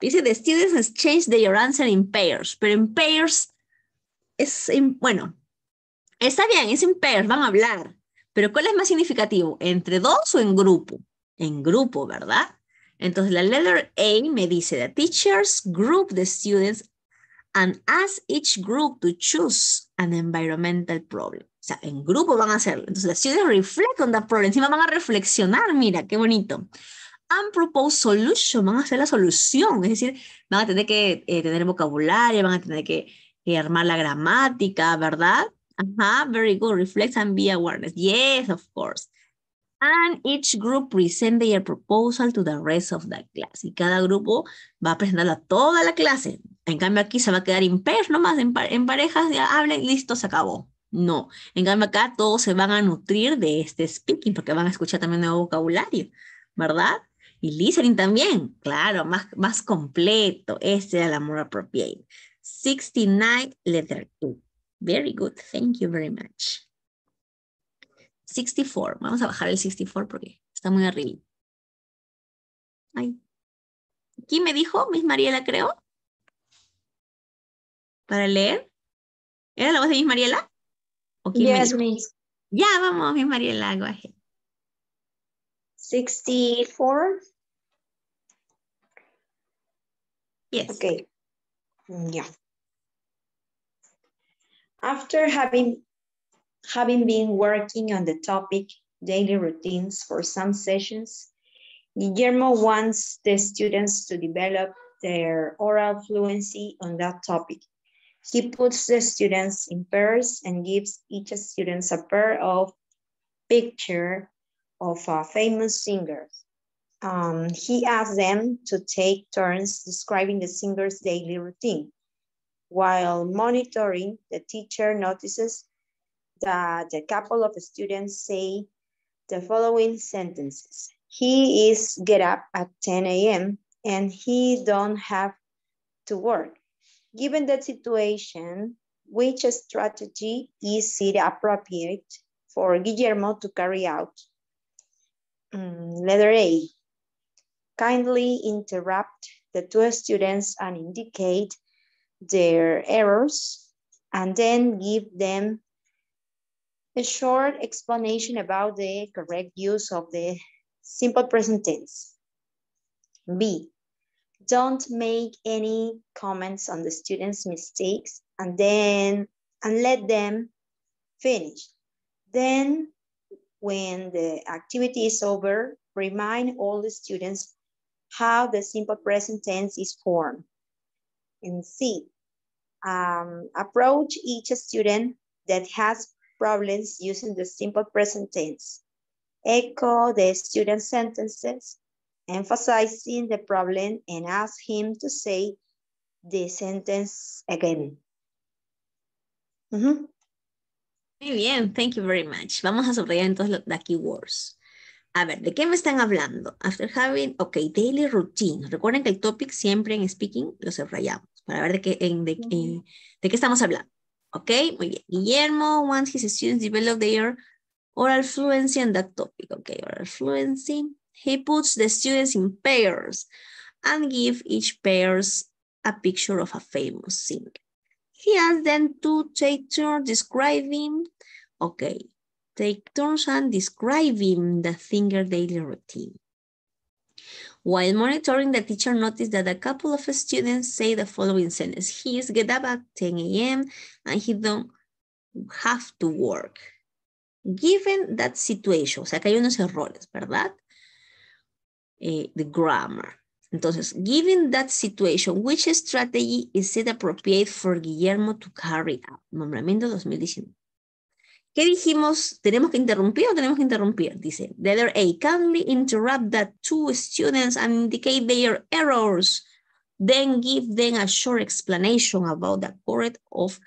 Dice, the students exchange their answer in pairs, pero en pairs es, bueno, está bien, es en pairs, van a hablar, pero ¿cuál es más significativo? ¿Entre dos o en grupo? En grupo, ¿verdad? Entonces la letter A me dice, the teachers group the students and ask each group to choose an environmental problem. O sea, en grupo van a hacerlo. Entonces, los students reflect on that problem. Encima van a reflexionar, mira, qué bonito propose solution, van a hacer la solución, es decir, van a tener que eh, tener vocabulario, van a tener que, armar la gramática, ¿verdad? Ajá, very good, reflect and be aware. yes, of course. And each group present their proposal to the rest of the class. Y cada grupo va a presentar a toda la clase. En cambio aquí se va a quedar en pairs nomás, en, en parejas, ya hablen, listo, se acabó. No. En cambio, acá todos se van a nutrir de este speaking porque van a escuchar también nuevo vocabulario, ¿verdad? Y listening también, claro, más, más completo. ese es el amor appropriate. 69 letter 2. Very good. Thank you very much. 64. Vamos a bajar el 64 porque está muy arriba. Ay. ¿Quién me dijo? Miss Mariela, creo. Para leer. ¿Era la voz de Miss Mariela? miss. Ya, vamos, Miss Mariela, go 64. Yes. Okay. Mm, yeah. After having, having been working on the topic daily routines for some sessions, Guillermo wants the students to develop their oral fluency on that topic. He puts the students in pairs and gives each student a pair of picture of a famous singer um, he asked them to take turns describing the singer's daily routine. While monitoring, the teacher notices that a couple of students say the following sentences. He is get up at 10 a.m. and he don't have to work. Given that situation, which strategy is it appropriate for Guillermo to carry out? Mm, letter A, Kindly interrupt the two students and indicate their errors and then give them a short explanation about the correct use of the simple present tense. B, don't make any comments on the students' mistakes and then and let them finish. Then when the activity is over, remind all the students how the simple present tense is formed. And C, um, approach each student that has problems using the simple present tense. Echo the student sentences, emphasizing the problem and ask him to say the sentence again. Mm -hmm. Muy bien, thank you very much. Vamos a subrayar entonces las keywords. A ver, ¿de qué me están hablando? After having, ok, daily routine. Recuerden que el topic siempre en speaking lo subrayamos para ver de qué, en, de, qué estamos hablando. Ok, muy bien. Guillermo wants his students develop their oral fluency on that topic. Okay, oral fluency. He puts the students in pairs and give each pair a picture of a famous singer. He asks them to take turns describing. okay, take turns on describing the singer daily routine. While monitoring, the teacher noticed that a couple of students say the following sentence. He is get up at 10 a.m. and he don't have to work. Given that situation, o sea, que hay unos errores, ¿verdad? Eh, the grammar. Entonces, given that situation, which strategy is it appropriate for Guillermo to carry out? Nombramiento 2019. ¿Qué dijimos? ¿Tenemos que interrumpir o tenemos que interrumpir? Dice, letter A, kindly interrupt the two students and indicate their errors. Then give them a short explanation about the correct of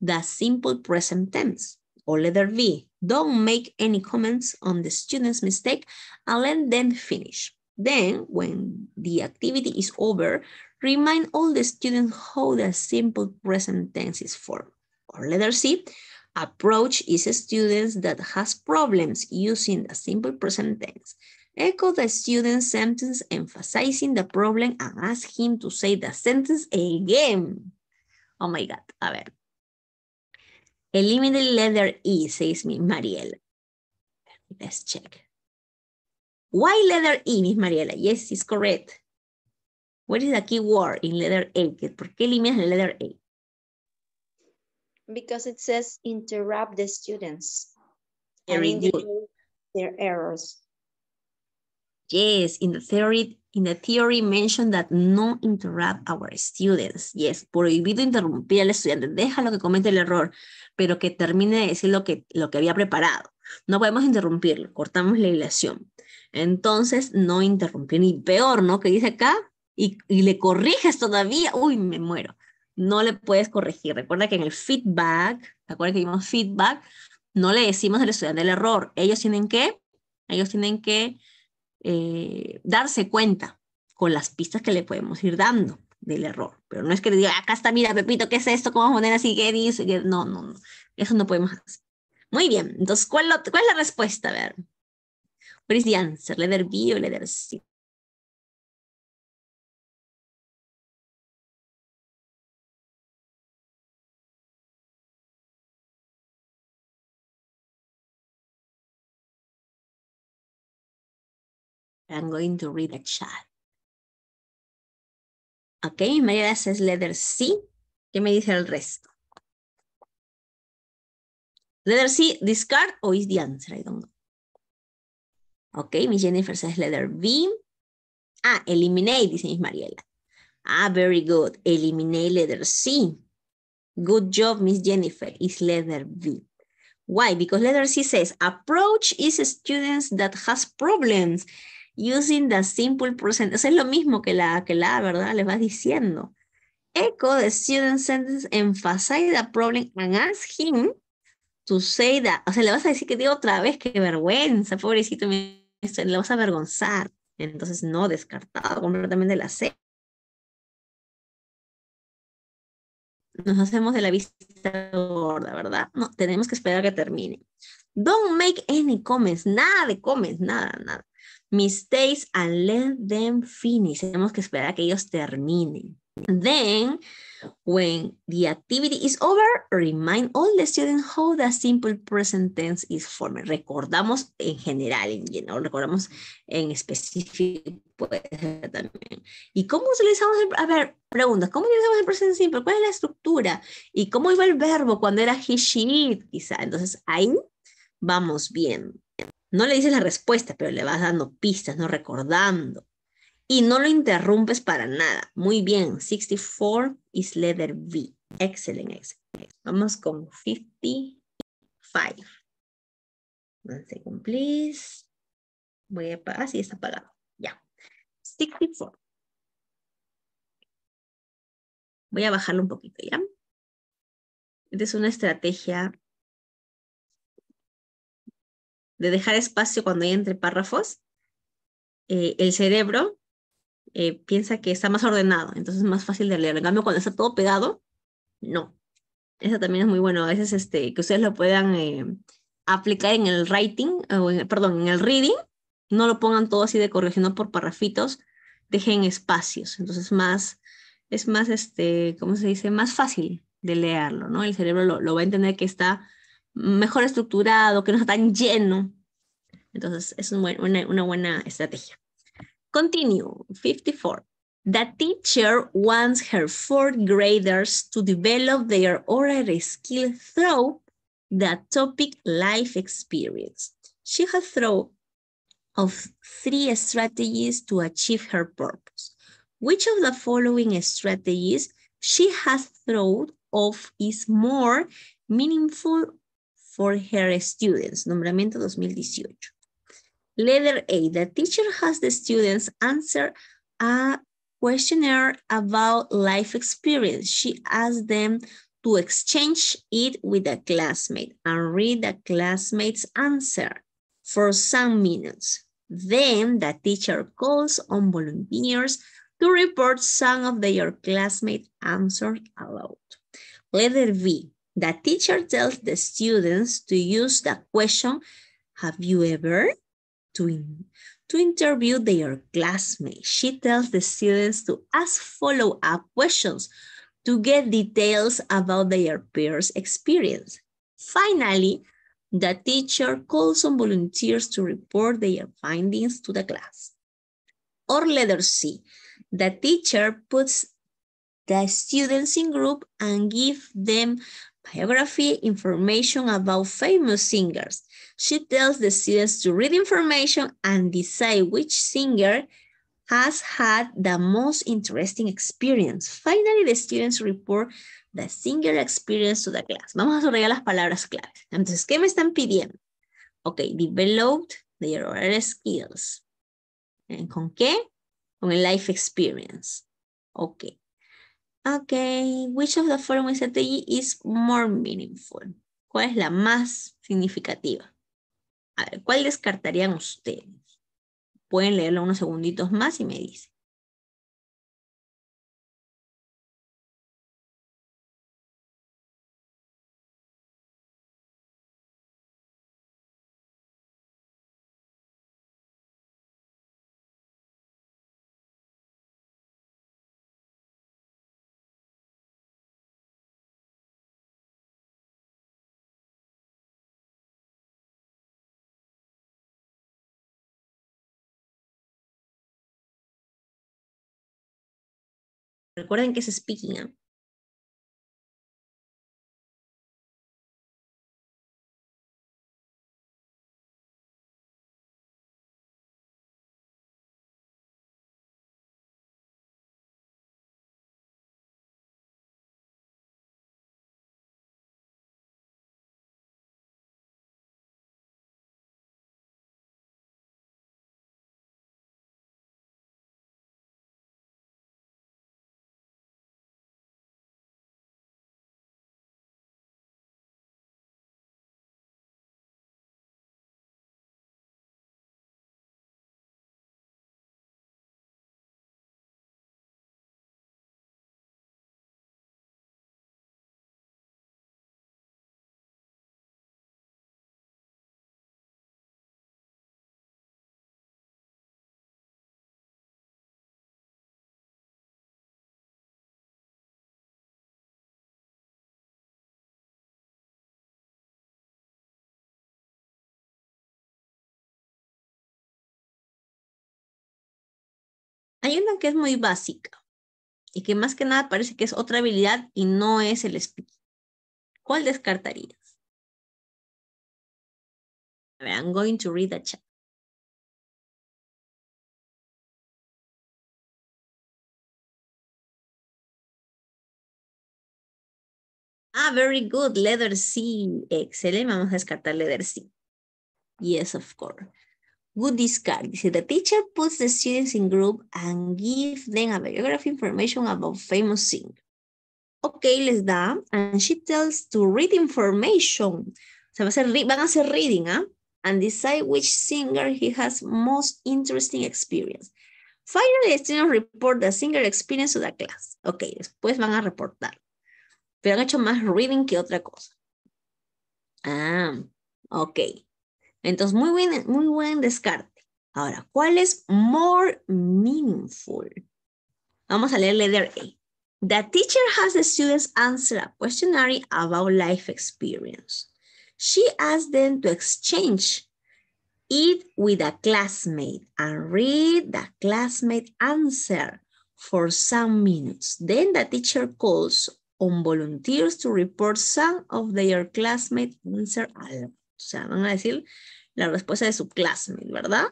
the simple present tense. Or letter B, don't make any comments on the student's mistake and let them finish. Then, when the activity is over, remind all the students how the simple present tense is formed. Or letter C, Approach is students that has problems using the simple present tense. Echo the student's sentence emphasizing the problem and ask him to say the sentence again. Oh my God, a ver. Eliminate letter E, says Miss Mariela. Let's check. Why letter E, Miss Mariela? Yes, it's correct. What is the key word in letter A? ¿Por qué eliminas la letter A? because it says interrupt the students and their errors. Yes, in the theory, in the theory mentioned that no interrupt our students. Yes, prohibido interrumpir al estudiante. Déjalo que cometa el error, pero que termine de decir lo que, lo que había preparado. No podemos interrumpirlo, cortamos la ilación. Entonces, no interrumpir. Y peor, ¿no? Que dice acá, y, y le corriges todavía. Uy, me muero no le puedes corregir. Recuerda que en el feedback, ¿te acuerdas que dimos feedback? No le decimos al estudiante el error. Ellos tienen que, ellos tienen que eh, darse cuenta con las pistas que le podemos ir dando del error. Pero no es que le diga, acá está, mira, Pepito, ¿qué es esto? ¿Cómo vamos a poner así? ¿Qué dice? No, no, no. Eso no podemos hacer. Muy bien. Entonces, ¿cuál, cuál es la respuesta? A ver. What is the answer? Letter B o C? I'm going to read the chat. Ok, Mayra says letter C. ¿Qué me dice el resto? Letter C, discard or is the answer? I don't know. Ok, Miss Jennifer says letter B. Ah, eliminate, dice Miss Mariela. Ah, very good. Eliminate letter C. Good job, Miss Jennifer. It's letter B. Why? Because letter C says approach is students that has problems using the simple present. es lo mismo que la, que la, ¿verdad? le vas diciendo. Echo the student sentence, emphasize the problem and ask him to say that. O sea, le vas a decir que digo otra vez, qué vergüenza, pobrecito, le vas a avergonzar. Entonces, no, descartado completamente la C. Nos hacemos de la vista gorda, ¿verdad? No, tenemos que esperar que termine. Don't make any comments, nada de comments, nada, nada mistakes and let them finish. Tenemos que esperar a que ellos terminen. Then, when the activity is over, remind all the students how the simple present tense is formed. Recordamos en general, en general. recordamos en específico también. ¿Y cómo utilizamos, el, a ver, preguntas, ¿cómo utilizamos el presente simple? ¿Cuál es la estructura? ¿Y cómo iba el verbo cuando era he, she, it, quizá? Entonces, ahí vamos bien. No le dices la respuesta, pero le vas dando pistas, no recordando. Y no lo interrumpes para nada. Muy bien, 64 is letter B. Excelente. excelente. Vamos con 55. One second, please. Voy a apagar. Ah, sí, está apagado. Ya. 64. Voy a bajarlo un poquito, ¿ya? Esta es una estrategia de dejar espacio cuando hay entre párrafos, eh, el cerebro eh, piensa que está más ordenado, entonces es más fácil de leer. En cambio, cuando está todo pegado, no. Eso también es muy bueno. A veces este, que ustedes lo puedan eh, aplicar en el writing, o en, perdón, en el reading, no lo pongan todo así de no por párrafitos, dejen espacios. Entonces más, es más, este, ¿cómo se dice? Más fácil de leerlo, ¿no? El cerebro lo va a entender que está mejor estructurado, que no está tan lleno. Entonces, es una, buena estrategia. Continue. 54. The teacher wants her fourth graders to develop their oral skill through the topic life experience. She has thought of three strategies to achieve her purpose. Which of the following strategies she has thought of is more meaningful for her students, nombramiento 2018. Letter A, the teacher has the students answer a questionnaire about life experience. She asks them to exchange it with a classmate and read the classmate's answer for some minutes. Then the teacher calls on volunteers to report some of their classmate answers aloud. Letter B. The teacher tells the students to use the question, have you ever? To, to interview their classmates. She tells the students to ask follow-up questions to get details about their peers' experience. Finally, the teacher calls on volunteers to report their findings to the class. Or letter C, the teacher puts the students in group and give them biography information about famous singers. She tells the students to read information and decide which singer has had the most interesting experience. Finally, the students report the singer experience to the class. Vamos a subrayar las palabras claves. Entonces, ¿qué me están pidiendo? Ok, developed their oral skills. ¿Con qué? Con el life experience. Ok, Okay, which of the following strategy is more meaningful? ¿Cuál es la más significativa? A ver, ¿cuál descartarían ustedes? Pueden leerlo unos segunditos más y me dicen. Recuerden que es Speaking Up. Hay una que es muy básica y que más que nada parece que es otra habilidad y no es el espíritu. ¿Cuál descartarías? A ver, I'm going to read the chat. Ah, very good. leather. C. Excelente. Vamos a descartar leather. C. Yes, of course. Good discard. Dice, the teacher puts the students in group and give them a biography information about famous singer. Okay, les da. And she tells to read information. va a van a hacer reading, ¿ah? And decide which singer he has most interesting experience. Finally, the students report the singer experience to the class. Ok, después van a reportar. Pero han hecho más reading que otra cosa. Ah, ok. Entonces, muy buen, muy buen descarte. Ahora, ¿cuál es more meaningful? Vamos a leer letter A. The teacher has the students answer a questionnaire about life experience. She asks them to exchange it with a classmate and read the classmate answer for some minutes. Then the teacher calls on volunteers to report some of their classmate answer aloud. O sea, van a decir la respuesta de su classmate, ¿verdad?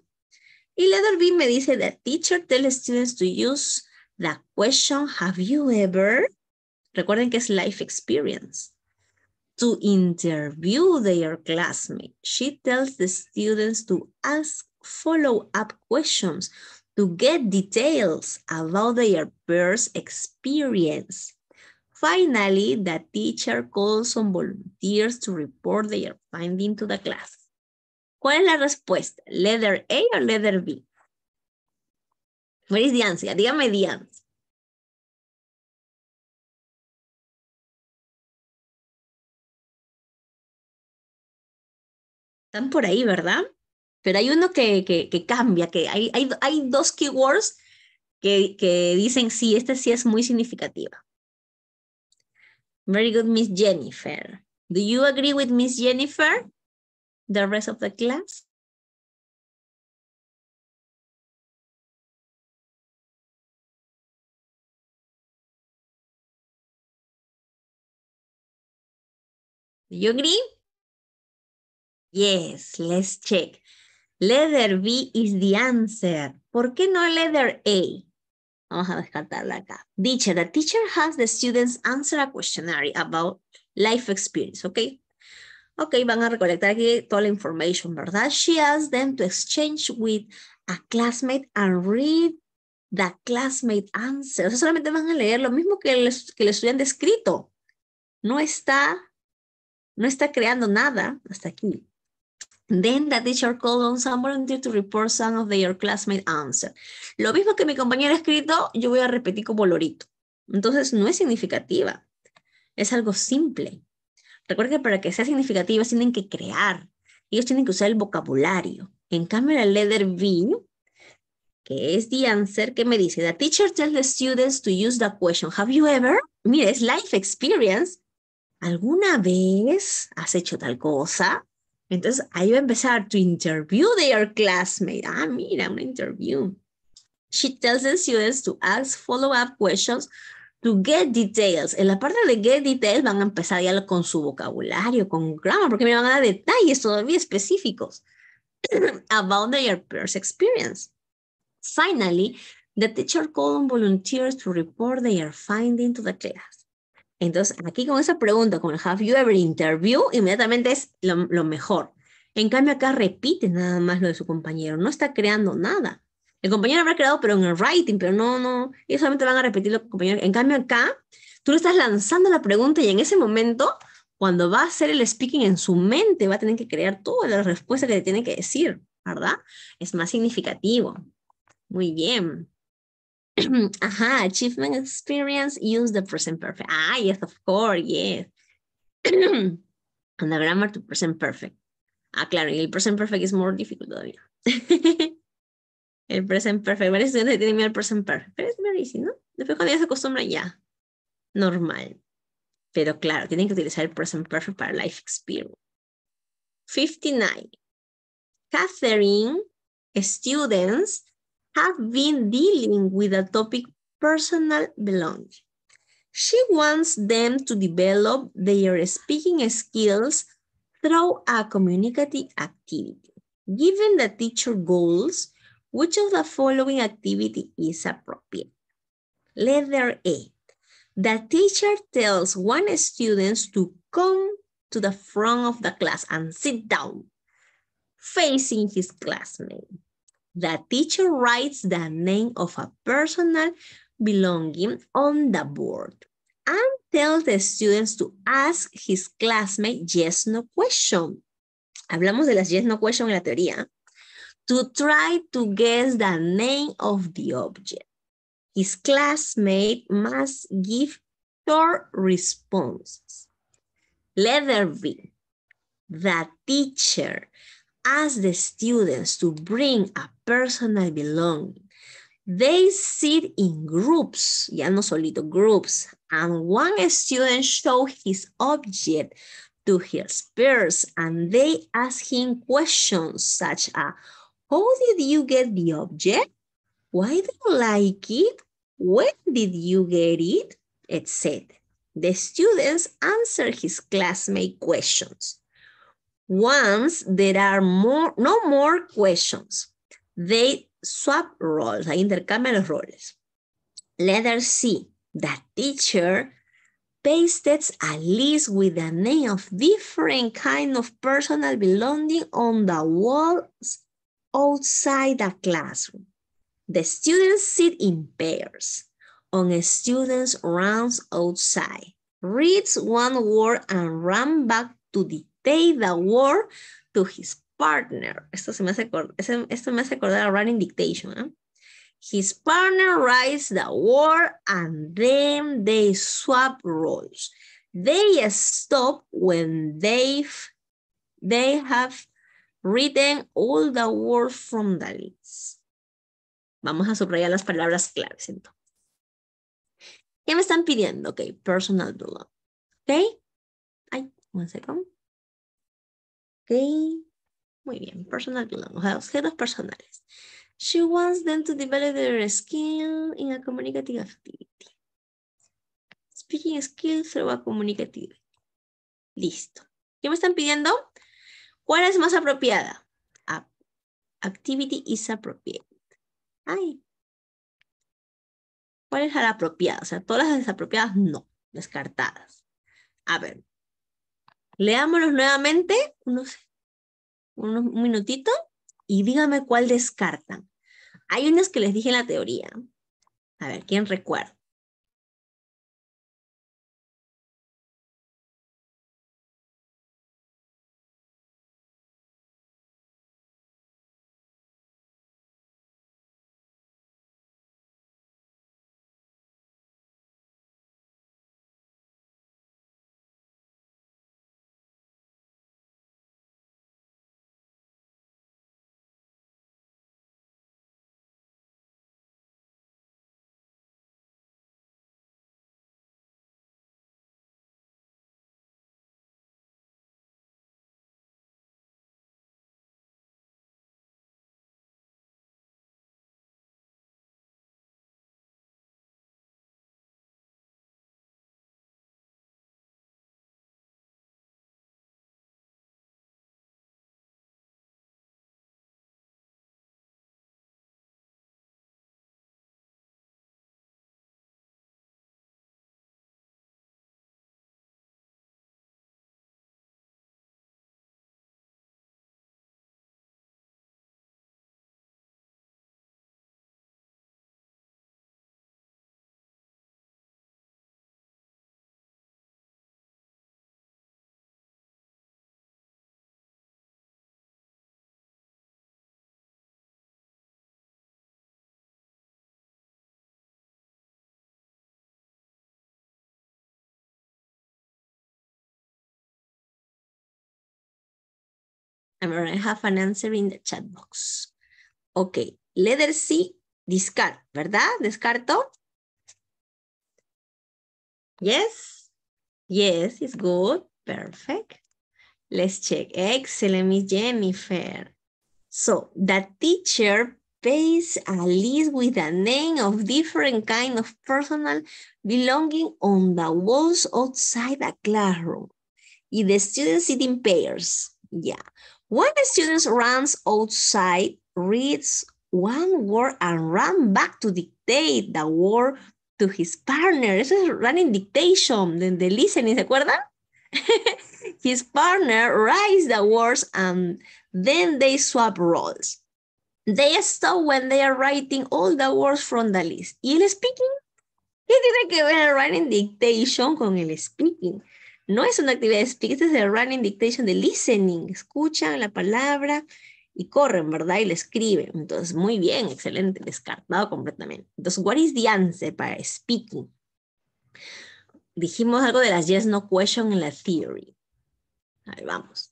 Y B me dice, the teacher tells students to use the question, have you ever? Recuerden que es life experience. To interview their classmate, she tells the students to ask follow-up questions to get details about their first experience. Finally, the teacher calls on volunteers to report their finding to the class. ¿Cuál es la respuesta? ¿Letter A o letter B? Where is the answer? Dígame the Están por ahí, ¿verdad? Pero hay uno que, cambia, que hay, dos keywords que, que, dicen, sí, esta sí es muy significativa. Very good, Miss Jennifer. Do you agree with Miss Jennifer? The rest of the class? Do you agree? Yes, let's check. Letter B is the answer. ¿Por qué no letter A? Vamos a descartarla acá. Dicha, the teacher has the students answer a questionnaire about life experience, ¿ok? Ok, van a recolectar aquí toda la información, ¿verdad? She asks them to exchange with a classmate and read the classmate answer. O sea, solamente van a leer lo mismo que el, que le estudiante escrito. No está, no está creando nada hasta aquí. Then the teacher called on someone to report some of their classmate answer. Lo mismo que mi compañero escrito, yo voy a repetir como lorito. Entonces no es significativa, es algo simple. Recuerda que para que sea significativa tienen que crear, ellos tienen que usar el vocabulario. En cambio, la letter V, que es the answer, que me dice, the teacher tells the students to use the question, have you ever? Mira, es life experience. ¿Alguna vez has hecho tal cosa? Entonces ahí va a empezar to interview their classmate. Ah, mira, un interview. She tells the students to ask follow-up questions to get details. En la parte de get details van a empezar ya con su vocabulario, con grammar, porque me van a dar detalles todavía específicos about their first experience. Finally, the teacher called on volunteers to report their finding to the class. Entonces, aquí con esa pregunta, con el have you ever interview, inmediatamente es lo, mejor. En cambio, acá repite nada más lo de su compañero, no está creando nada. El compañero habrá creado, pero en el writing, pero no, no, ellos solamente van a repetir lo que el compañero. En cambio, acá, tú le estás lanzando la pregunta y en ese momento, cuando va a hacer el speaking en su mente, va a tener que crear toda la respuesta que le tiene que decir, ¿verdad? Es más significativo. Muy bien. Ajá, achievement experience, use the present perfect. Ah, yes, of course, yes. And the grammar to present perfect. Ah, claro, el present perfect es more difficult todavía. el present perfect. Varios estudiantes tienen miedo al present perfect, pero es muy easy, ¿no? Después cuando ya se acostumbra ya. Normal. Pero claro, tienen que utilizar el present perfect para life experience. 59. Catherine, students, have been dealing with the topic personal belonging. She wants them to develop their speaking skills through a communicative activity. Given the teacher goals, which of the following activity is appropriate? Letter A. The teacher tells one student to come to the front of the class and sit down, facing his classmate. The teacher writes the name of a personal belonging on the board and tells the students to ask his classmate yes no question. Hablamos de las yes no question en la teoría. To try to guess the name of the object. His classmate must give short responses. Letter B. The teacher asks the students to bring a personal belonging. They sit in groups, ya no solito, groups, and one student shows his object to his peers and they ask him questions such as, how did you get the object? Why do you like it? When did you get it? Etc. The students answer his classmate questions. Once there are more, no more questions, they swap roles, ahí intercambian los roles. Letter C, the teacher pasted a list with the name of different kind of personal belonging on the walls outside the classroom. The students sit in pairs on a student's rounds outside, reads one word and run back to dictate the word to his partner, esto, se me hace, esto me hace acordar a Running Dictation, ¿eh? His partner writes the word and then they swap roles. They stop when they've, they have written all the words from the list. Vamos a subrayar las palabras claves ¿Qué me están pidiendo? Ok, personal blog. Ok. Ay, un segundo. Okay. Muy bien, personal sea, objetos personales. She wants them to develop their skill in a communicative activity. Speaking skills through a communicative. Listo. ¿Qué me están pidiendo? ¿Cuál es más apropiada? Activity is appropriate. Ay. ¿Cuál es la apropiada? O sea, todas las desapropiadas no, descartadas. A ver, leámoslos nuevamente. Unos un minutito y dígame cuál descartan. Hay unos que les dije la teoría. A ver, ¿quién recuerda? I'm going to have an answer in the chat box. Okay, letter C, discard, ¿verdad? Descarto. Yes. Yes, it's good. Perfect. Let's check. Excellent, Miss Jennifer. So the teacher pays a list with a name of different kind of personal belonging on the walls outside the classroom. If the students sit in pairs. Yeah. When the student runs outside, reads one word and run back to dictate the word to his partner. This is running dictation, the, the listening, ¿se acuerdan? his partner writes the words and then they swap roles. They stop when they are writing all the words from the list. ¿Y el speaking? ¿Qué tiene que ver el running dictation con el speaking? No es una actividad de speaking, es el running dictation de listening. Escuchan la palabra y corren, ¿verdad? Y le escriben. Entonces, muy bien, excelente, descartado completamente. Entonces, what is the answer para speaking? Dijimos algo de las yes no question en la theory. Ahí vamos.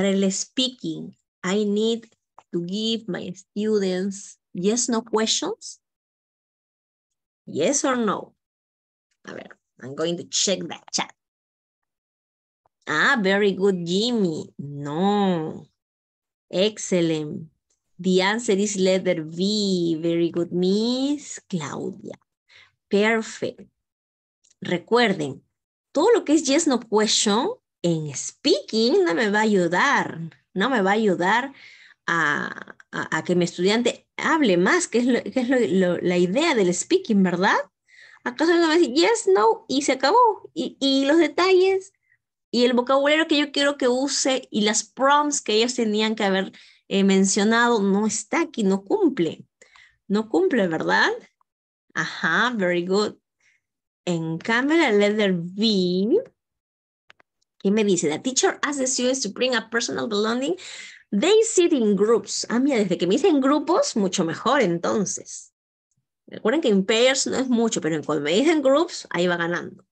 parallel speaking, I need to give my students yes, no questions? Yes or no? A ver, I'm going to check that chat. Ah, very good, Jimmy. No. Excellent. The answer is letter B. Very good, Miss Claudia. Perfect. Recuerden, todo lo que es yes, no question, en speaking no me va a ayudar, no me va a ayudar a, que mi estudiante hable más, que es, que es la idea del speaking, ¿verdad? ¿Acaso no me dice yes, no y se acabó? Y, y los detalles y el vocabulario que yo quiero que use y las prompts que ellos tenían que haber eh, mencionado no está aquí, no cumple. No cumple, ¿verdad? Ajá, very good. En cambio, la letter B ¿Qué me dice? The teacher asks the students to bring a personal belonging. They sit in groups. Ah, mira, desde que me dicen grupos, mucho mejor entonces. Recuerden que en pairs no es mucho, pero cuando me dicen groups, ahí va ganando.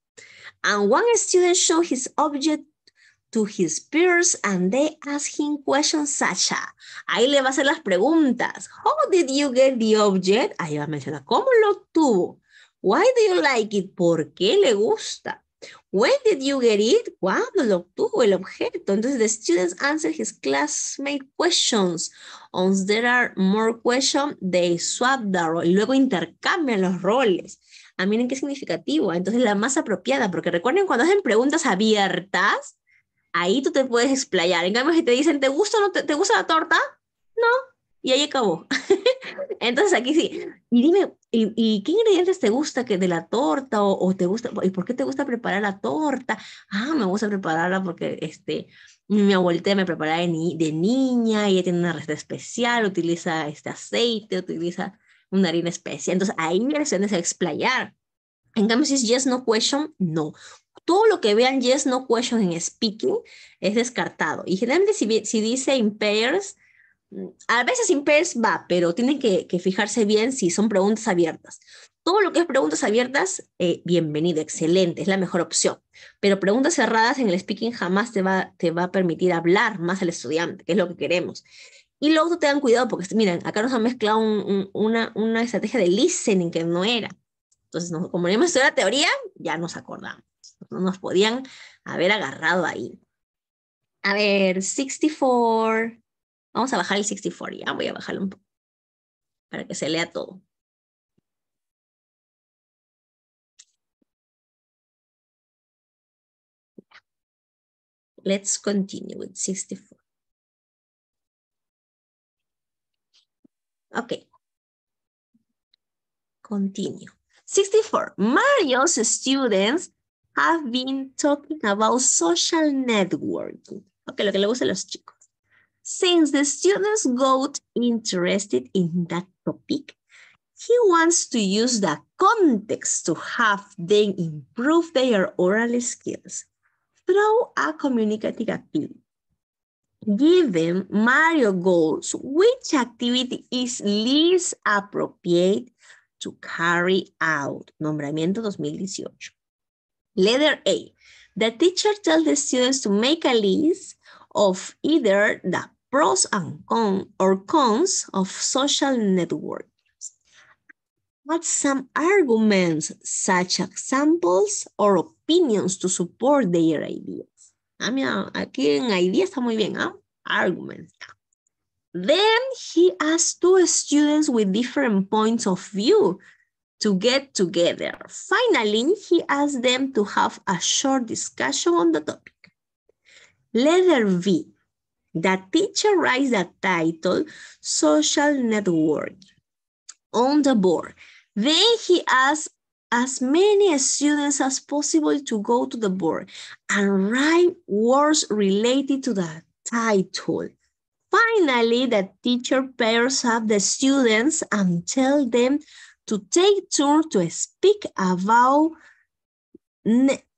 And one student shows his object to his peers and they ask him questions such ahí le va a hacer las preguntas. How did you get the object? Ahí va a mencionar, ¿cómo lo obtuvo? Why do you like it? ¿Por qué le gusta? When did you get it? ¿Cuándo lo obtuvo el objeto? Entonces, the students answer his classmate questions. Once there are more questions, they swap the role. Y luego intercambian los roles. Ah, miren qué significativo. Entonces, la más apropiada, porque recuerden cuando hacen preguntas abiertas, ahí tú te puedes explayar. En cambio, si te dicen, ¿te gusta, no ¿te gusta la torta? No, y ahí acabó. Entonces aquí sí. Y dime, ¿y, qué ingredientes te gusta que de la torta o, te gusta y por qué te gusta preparar la torta? Ah, me gusta prepararla porque este mi abuelita me preparaba de, niña, y ella tiene una receta especial, utiliza este aceite, utiliza una harina especial. Entonces ahí me a explayar. En cambio, si es yes, no question, no todo lo que vean yes, no question en speaking es descartado. Y generalmente si, si dice in pairs, a veces Impels va, pero tienen que, que, fijarse bien si son preguntas abiertas. Todo lo que es preguntas abiertas, eh, bienvenido, excelente, es la mejor opción. Pero preguntas cerradas en el speaking jamás te va, te va a permitir hablar más al estudiante, que es lo que queremos. Y luego tengan cuidado porque, miren, acá nos han mezclado una, una, estrategia de listening que no era. Entonces, nos, como hemos estudiado la teoría, ya nos acordamos. No nos podían haber agarrado ahí. A ver, 64. Vamos a bajar el 64, ya voy a bajarlo un poco para que se lea todo. Let's continue with 64. Okay. Continue. 64. Mario's students have been talking about social networking. Okay, lo que le gusta a los chicos. Since the students got interested in that topic, he wants to use the context to have them improve their oral skills through a communicative activity. Given Mario goals, which activity is least appropriate to carry out? Nombramiento 2018. Letter A. The teacher tells the students to make a list of either the pros and cons or cons of social networks. But some arguments, such examples or opinions to support their ideas. Ah, mira, aquí en idea está muy bien, ¿ah? ¿eh? Arguments. Then he asked two students with different points of view to get together. Finally, he asked them to have a short discussion on the topic. Letter V, the teacher writes the title, Social Network, on the board. Then he asks as many students as possible to go to the board and write words related to the title. Finally, the teacher pairs up the students and tells them to take turns to speak about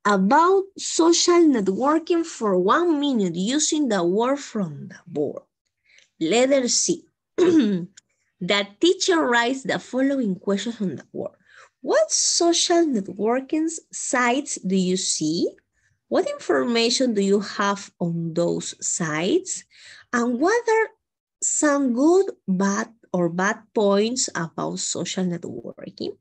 about social networking for one minute using the word from the board. Letter C. the teacher writes the following questions on the board. What social networking sites do you see? What information do you have on those sites? And what are some good, bad, or bad points about social networking?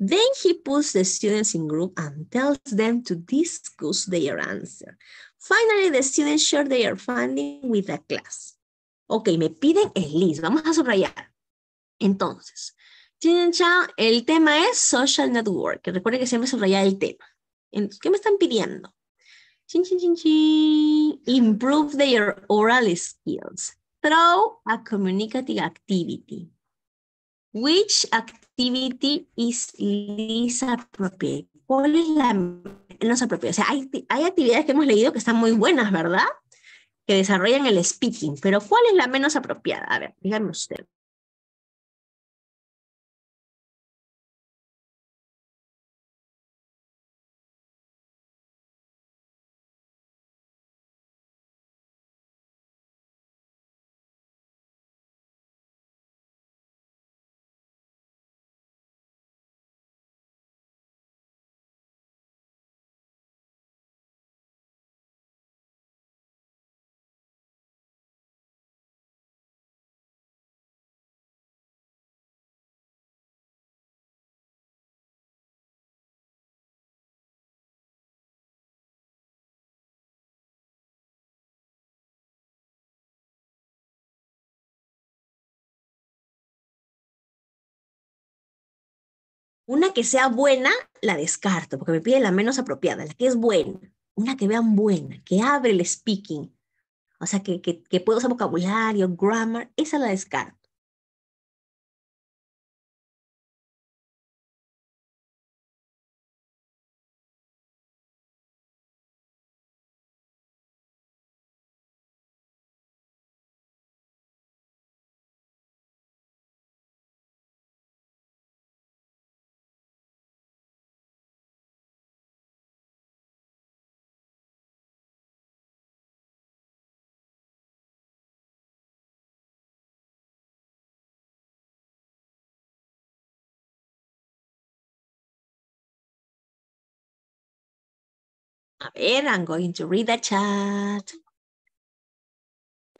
Then he puts the students in group and tells them to discuss their answer. Finally, the students share their finding with the class. Ok, me piden el list, vamos a subrayar. Entonces, el tema es social network. Recuerden que siempre subrayar el tema. Entonces, ¿Qué me están pidiendo? Chin, chin, chin, Improve their oral skills. Throw a communicative activity. Which activity activity is ¿Cuál es la menos apropiada? O sea, hay, actividades que hemos leído que están muy buenas, ¿verdad? Que desarrollan el speaking, pero ¿cuál es la menos apropiada? A ver, díganme usted. Una que sea buena, la descarto, porque me pide la menos apropiada, la que es buena. Una que vean buena, que abre el speaking. O sea, que, que, que pueda usar vocabulario, grammar, esa la descarto. A ver, I'm going to read the chat.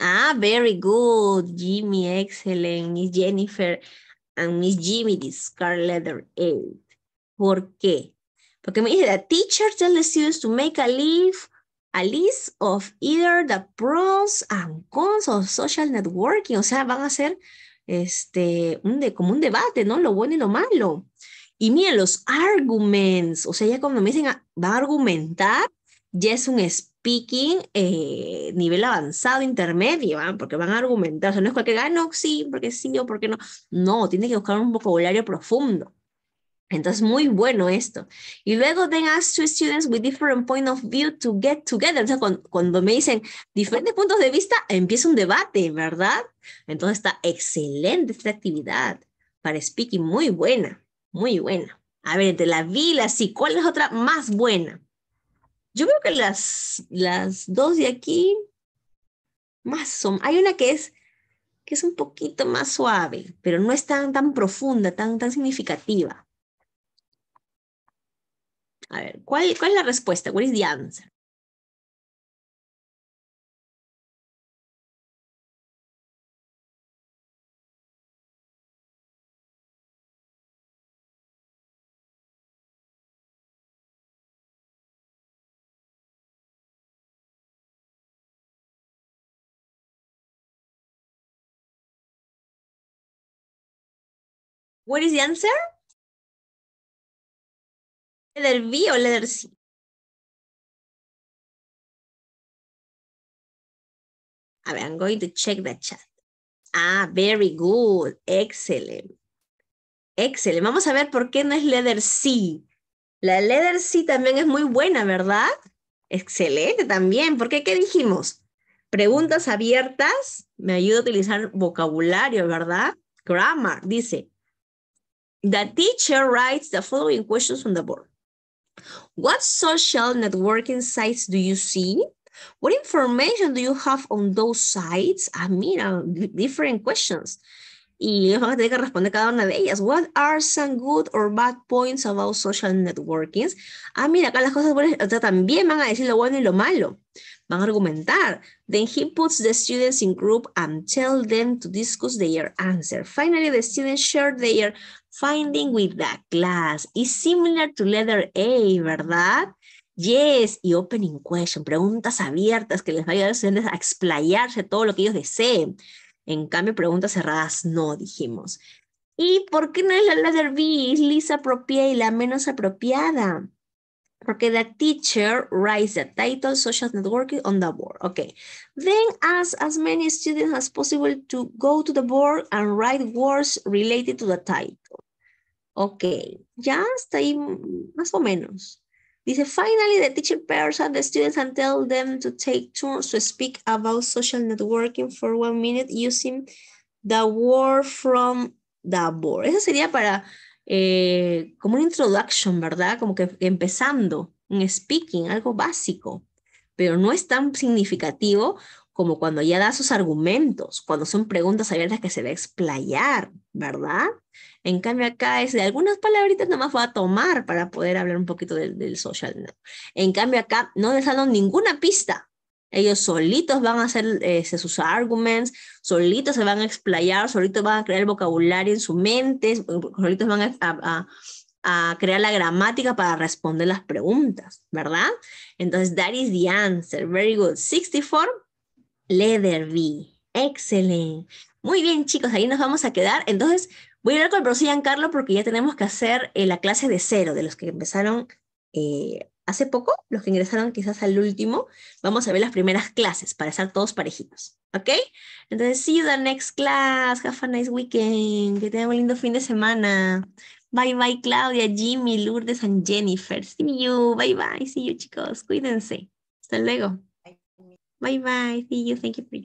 Ah, very good, Jimmy, excellent. Miss Jennifer and Miss Jimmy, the letter eight. ¿Por qué? Porque me dice, the teacher tells the students to make a list, a list of either the pros and cons of social networking. O sea, van a hacer este, un de, como un debate, ¿no? Lo bueno y lo malo. Y miren, los arguments, o sea, ya cuando me dicen, ah, va a argumentar, ya es un speaking eh, nivel avanzado, intermedio, ¿eh? porque van a argumentar, o sea, no es cualquier, gano ah, sí, porque sí o porque no. No, tiene que buscar un vocabulario profundo. Entonces, muy bueno esto. Y luego, then ask two students with different point of view to get together. O sea, cuando me dicen diferentes puntos de vista, empieza un debate, ¿verdad? Entonces, está excelente esta actividad para speaking, muy buena. Muy buena. A ver, de la vi sí, ¿cuál es otra más buena? Yo creo que las, las dos de aquí más son. Hay una que es, que es un poquito más suave, pero no es tan, profunda, tan, tan significativa. A ver, ¿cuál, ¿cuál es la respuesta? ¿Cuál es la answer? What is the answer? Letter B o letter C? A ver, I'm going to check the chat. Ah, very good. Excellent. Excelente. Vamos a ver por qué no es letter C. La letter C también es muy buena, ¿verdad? Excelente también. ¿Por qué? ¿Qué dijimos? Preguntas abiertas. Me ayuda a utilizar vocabulario, ¿verdad? Grammar. Dice, The teacher writes the following questions on the board. What social networking sites do you see? What information do you have on those sites? Ah, mira, different questions. Y van a tener que responder cada una de ellas. What are some good or bad points about social networking? Ah, mira, acá las cosas buenas, también van a decir lo bueno y lo malo van a argumentar. Then he puts the students in group and tell them to discuss their answer. Finally, the students share their finding with the class. Is similar to letter A, ¿verdad? Yes, y opening question, preguntas abiertas que les va a ayudar a los estudiantes a explayarse todo lo que ellos deseen. En cambio, preguntas cerradas no, dijimos. ¿Y por qué no es la letter B? Es lisa apropiada y la menos apropiada. Okay, the teacher writes the title social networking on the board. Okay. Then ask as many students as possible to go to the board and write words related to the title. Okay. just hasta ahí más o menos. Dice, finally, the teacher pairs up the students and tell them to take turns to speak about social networking for one minute using the word from the board. Eso sería para Eh, como una introduction, ¿verdad? Como que empezando, un speaking, algo básico, pero no es tan significativo como cuando ya da sus argumentos, cuando son preguntas abiertas que se va a explayar, ¿verdad? En cambio acá es de algunas palabritas nomás va a tomar para poder hablar un poquito del, social. En cambio acá no les dado ninguna pista, ellos solitos van a hacer este, sus arguments, solitos se van a explayar, solitos van a crear el vocabulario en su mente, solitos van a, crear la gramática para responder las preguntas, ¿verdad? Entonces, that is the answer. Very good. 64, letter B. Excelente. Muy bien, chicos, ahí nos vamos a quedar. Entonces, voy a ir con el profesor Carlos porque ya tenemos que hacer eh, la clase de cero, de los que empezaron eh, hace poco, los que ingresaron quizás al último, vamos a ver las primeras clases para estar todos parejitos, ¿ok? Entonces, see you the next class, have a nice weekend, que tengan un lindo fin de semana. Bye bye Claudia, Jimmy, Lourdes and Jennifer. See you, bye bye, see you chicos, cuídense. Hasta luego. Bye bye, see you, thank you for